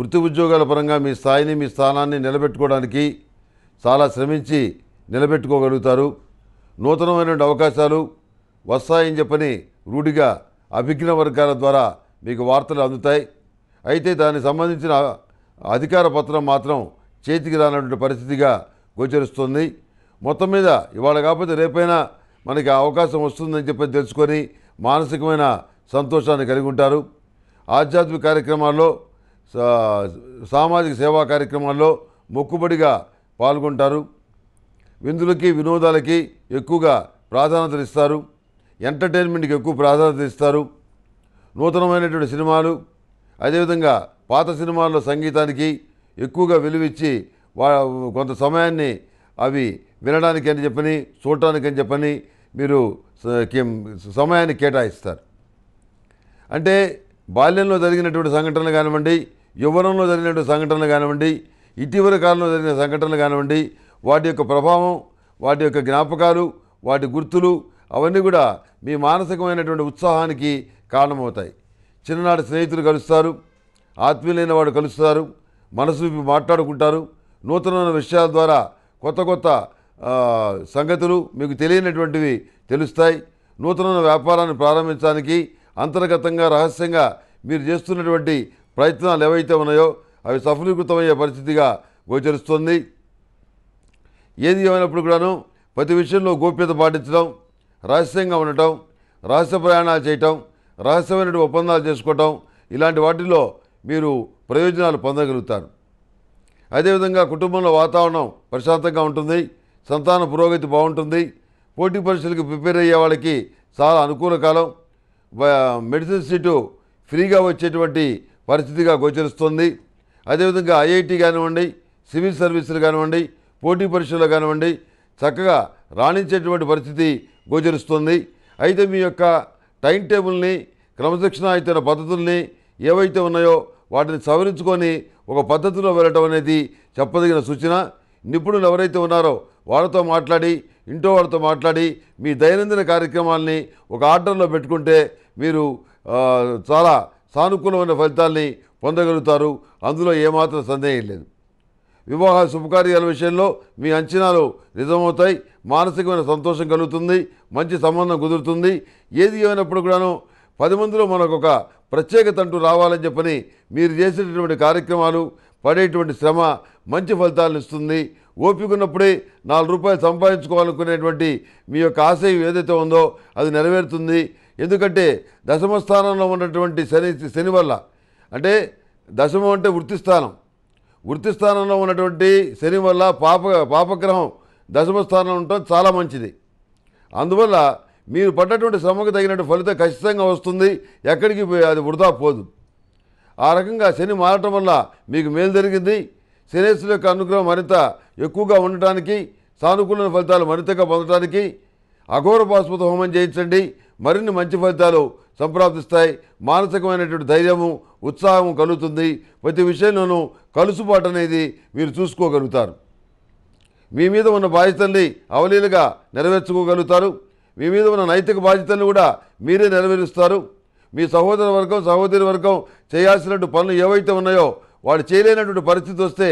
వృత్తి ఉద్యోగాల పరంగా మీ స్థాయిని మీ స్థానాన్ని నిలబెట్టుకోవడానికి చాలా శ్రమించి నిలబెట్టుకోగలుగుతారు నూతనమైన అవకాశాలు వస్తాయని చెప్పని రూఢిగా అభిజ్ఞ వర్గాల ద్వారా మీకు వార్తలు అందుతాయి అయితే దానికి సంబంధించిన అధికార పత్రం మాత్రం చేతికి రానటువంటి పరిస్థితిగా గోచరిస్తుంది మొత్తం మీద ఇవాళ కాకపోతే రేపైనా మనకి అవకాశం వస్తుందని చెప్పి తెలుసుకొని మానసికమైన సంతోషాన్ని కలిగి ఉంటారు ఆధ్యాత్మిక కార్యక్రమాల్లో సామాజిక సేవా కార్యక్రమాల్లో మొక్కుబడిగా పాల్గొంటారు విందులకి వినోదాలకి ఎక్కువగా ప్రాధాన్యత ఇస్తారు ఎంటర్టైన్మెంట్కి ఎక్కువ ప్రాధాన్యత ఇస్తారు నూతనమైనటువంటి సినిమాలు అదేవిధంగా పాత సినిమాల్లో సంగీతానికి ఎక్కువగా విలువిచ్చి వా కొంత సమయాన్ని అవి వినడానికి అని చెప్పని చూడటానికి అని చెప్పని మీరు సమయాన్ని కేటాయిస్తారు అంటే బాల్యంలో జరిగినటువంటి సంఘటనలు కానివ్వండి యువనంలో జరిగినటువంటి సంఘటనలు కానివ్వండి ఇటీవల కాలంలో జరిగిన సంఘటనలు కానివ్వండి వాటి యొక్క ప్రభావం వాటి యొక్క జ్ఞాపకాలు వాటి గుర్తులు అవన్నీ కూడా మీ మానసికమైనటువంటి ఉత్సాహానికి కారణమవుతాయి చిన్ననాటి స్నేహితులు కలుస్తారు ఆత్మీయులైన వాడు కలుస్తారు మనసు మాట్లాడుకుంటారు నూతనమైన విషయాల ద్వారా కొత్త కొత్త సంగతులు మీకు తెలియనటువంటివి తెలుస్తాయి నూతనమైన వ్యాపారాన్ని ప్రారంభించడానికి అంతర్గతంగా రహస్యంగా మీరు చేస్తున్నటువంటి ప్రయత్నాలు ఏవైతే ఉన్నాయో అవి సఫలీకృతమయ్యే పరిస్థితిగా గోచరిస్తుంది ఏది ఏమైనప్పుడు కూడాను ప్రతి విషయంలో గోప్యత పాటించడం రహస్యంగా ఉండటం రహస్య ప్రయాణాలు చేయటం రహస్యమైనటువంటి ఒప్పందాలు చేసుకోవటం ఇలాంటి వాటిల్లో మీరు ప్రయోజనాలు పొందగలుగుతారు అదేవిధంగా కుటుంబంలో వాతావరణం ప్రశాంతంగా ఉంటుంది సంతాన పురోగతి బాగుంటుంది పోటీ పరీక్షలకు ప్రిపేర్ అయ్యే వాళ్ళకి చాలా అనుకూల కాలం మెడిసిన్ సీటు ఫ్రీగా వచ్చేటువంటి పరిస్థితిగా గోచరిస్తుంది అదేవిధంగా ఐఐటి కానివ్వండి సివిల్ సర్వీసులు కానివ్వండి పోటీ పరీక్షలో కానివ్వండి చక్కగా రాణించేటువంటి పరిస్థితి గోచరిస్తుంది అయితే మీ యొక్క టైం టేబుల్ని క్రమశిక్షణ అయితే పద్ధతుల్ని ఏవైతే ఉన్నాయో వాటిని సవరించుకొని ఒక పద్ధతిలో వెళ్ళటం అనేది చెప్పదగిన సూచన నిపుణులు ఎవరైతే ఉన్నారో వాళ్ళతో మాట్లాడి ఇంట్లో వాళ్ళతో మాట్లాడి మీ దైనందిన కార్యక్రమాల్ని ఒక ఆర్డర్లో పెట్టుకుంటే మీరు చాలా సానుకూలమైన ఫలితాల్ని పొందగలుగుతారు అందులో ఏమాత్రం సందేహం లేదు వివాహ శుభకార్యాల విషయంలో మీ అంచనాలు నిజమవుతాయి మానసికమైన సంతోషం కలుగుతుంది మంచి సంబంధం కుదురుతుంది ఏది ఏమైనప్పుడు కూడాను పది మందిలో మనకొక ప్రత్యేకత అంటూ రావాలని చెప్పని మీరు చేసేటటువంటి కార్యక్రమాలు పడేటువంటి శ్రమ మంచి ఫలితాలను ఇస్తుంది ఓపిక ఉన్నప్పుడే నాలుగు రూపాయలు సంపాదించుకోవాలనుకునేటువంటి మీ యొక్క ఆశయం ఏదైతే ఉందో అది నెరవేరుతుంది ఎందుకంటే దశమ స్థానంలో ఉన్నటువంటి శని శని వల్ల అంటే దశమం అంటే వృత్తి స్థానం వృత్తి స్థానంలో ఉన్నటువంటి శని వల్ల పాప పాపగ్రహం దశమ స్థానంలో ఉండటం చాలా మంచిది అందువల్ల మీరు పడ్డటువంటి శ్రమకు తగినటువంటి ఫలితం ఖచ్చితంగా వస్తుంది ఎక్కడికి అది వృధా పోదు ఆ రకంగా శని మారటం వల్ల మీకు మేలు జరిగింది శనేశ్వరు యొక్క అనుగ్రహం మరింత ఎక్కువగా ఉండటానికి సానుకూల ఫలితాలు మరింతగా పొందడానికి అఘోర పాశుపత హోమం చేయించండి మరిన్ని మంచి ఫలితాలు సంప్రాప్తిస్తాయి మానసికమైనటువంటి ధైర్యము ఉత్సాహము కలుగుతుంది ప్రతి విషయంలోనూ కలుసుబాటు అనేది మీరు చూసుకోగలుగుతారు మీ మీద ఉన్న బాధ్యతల్ని అవలీలుగా నెరవేర్చుకోగలుగుతారు మీ మీద ఉన్న నైతిక బాధ్యతలను కూడా మీరే నెరవేరుస్తారు మీ సహోదర వర్గం సహోదరి వర్గం చేయాల్సినటువంటి పనులు ఏవైతే ఉన్నాయో వాడు చేయలేనటువంటి పరిస్థితి వస్తే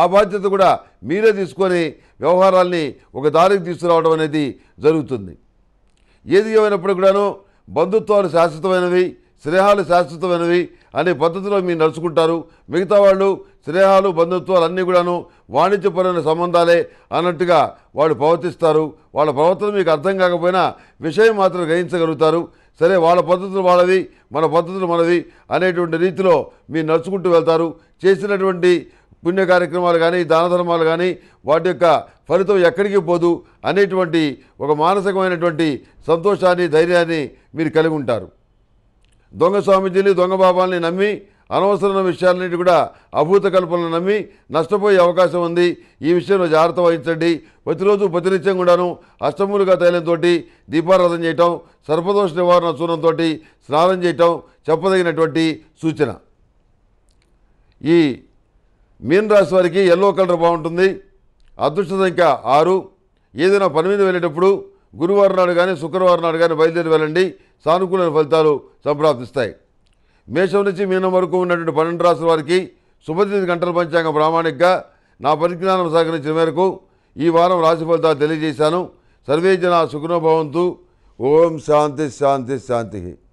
ఆ బాధ్యత కూడా మీరే తీసుకొని వ్యవహారాల్ని ఒక దారికి తీసుకురావడం అనేది జరుగుతుంది ఏది ఏమైనప్పుడు కూడాను బంధుత్వాలు శాశ్వతమైనవి స్నేహాలు శాశ్వతమైనవి అనే పద్ధతిలో మీరు నడుచుకుంటారు మిగతా వాళ్ళు స్నేహాలు బంధుత్వాలు అన్నీ కూడాను వాణిజ్యపరమైన సంబంధాలే అన్నట్టుగా వాళ్ళు ప్రవర్తిస్తారు వాళ్ళ ప్రవర్తన మీకు అర్థం కాకపోయినా విషయం మాత్రం గ్రహించగలుగుతారు సరే వాళ్ళ పద్ధతులు వాళ్ళవి మన పద్ధతులు మనవి అనేటువంటి రీతిలో మీరు నడుచుకుంటూ వెళ్తారు చేసినటువంటి పుణ్య కార్యక్రమాలు కానీ దాన ధర్మాలు కానీ వాటి యొక్క ఫలితం ఎక్కడికి పోదు అనేటువంటి ఒక మానసికమైనటువంటి సంతోషాన్ని ధైర్యాన్ని మీరు కలిగి ఉంటారు దొంగ స్వామీజీని దొంగ బాబాలని నమ్మి అనవసరమైన విషయాలన్నిటి కూడా అభూత కల్పనలు నమ్మి నష్టపోయే అవకాశం ఉంది ఈ విషయంలో జాగ్రత్త వహించండి ప్రతిరోజు ప్రతినిత్యం కూడాను అష్టములుగా తైలంతో దీపారాధన చేయటం సర్పదోష నివారణ చూర్ణంతో స్నానం చేయటం చెప్పదగినటువంటి సూచన ఈ మీన్ రాశి వారికి ఎల్లో కలర్ బాగుంటుంది అదృష్ట సంఖ్య ఆరు ఏదైనా పని మీద వెళ్ళేటప్పుడు గురువారం నాడు కానీ శుక్రవారం నాడు కానీ బయలుదేరి వెళ్ళండి సానుకూల ఫలితాలు సంప్రాప్తిస్తాయి మేషం నుంచి మీనం వరకు ఉన్నటువంటి పన్నెండు రాసుల వారికి శుభతిథి గంటల పంచాంగం ప్రామాణికంగా నా పరిజ్ఞానం సహకరించిన మేరకు ఈ వారం రాశి ఫలితాలు తెలియజేశాను సర్వే జన సుఖనోభవంతు ఓం శాంతి శాంతి శాంతి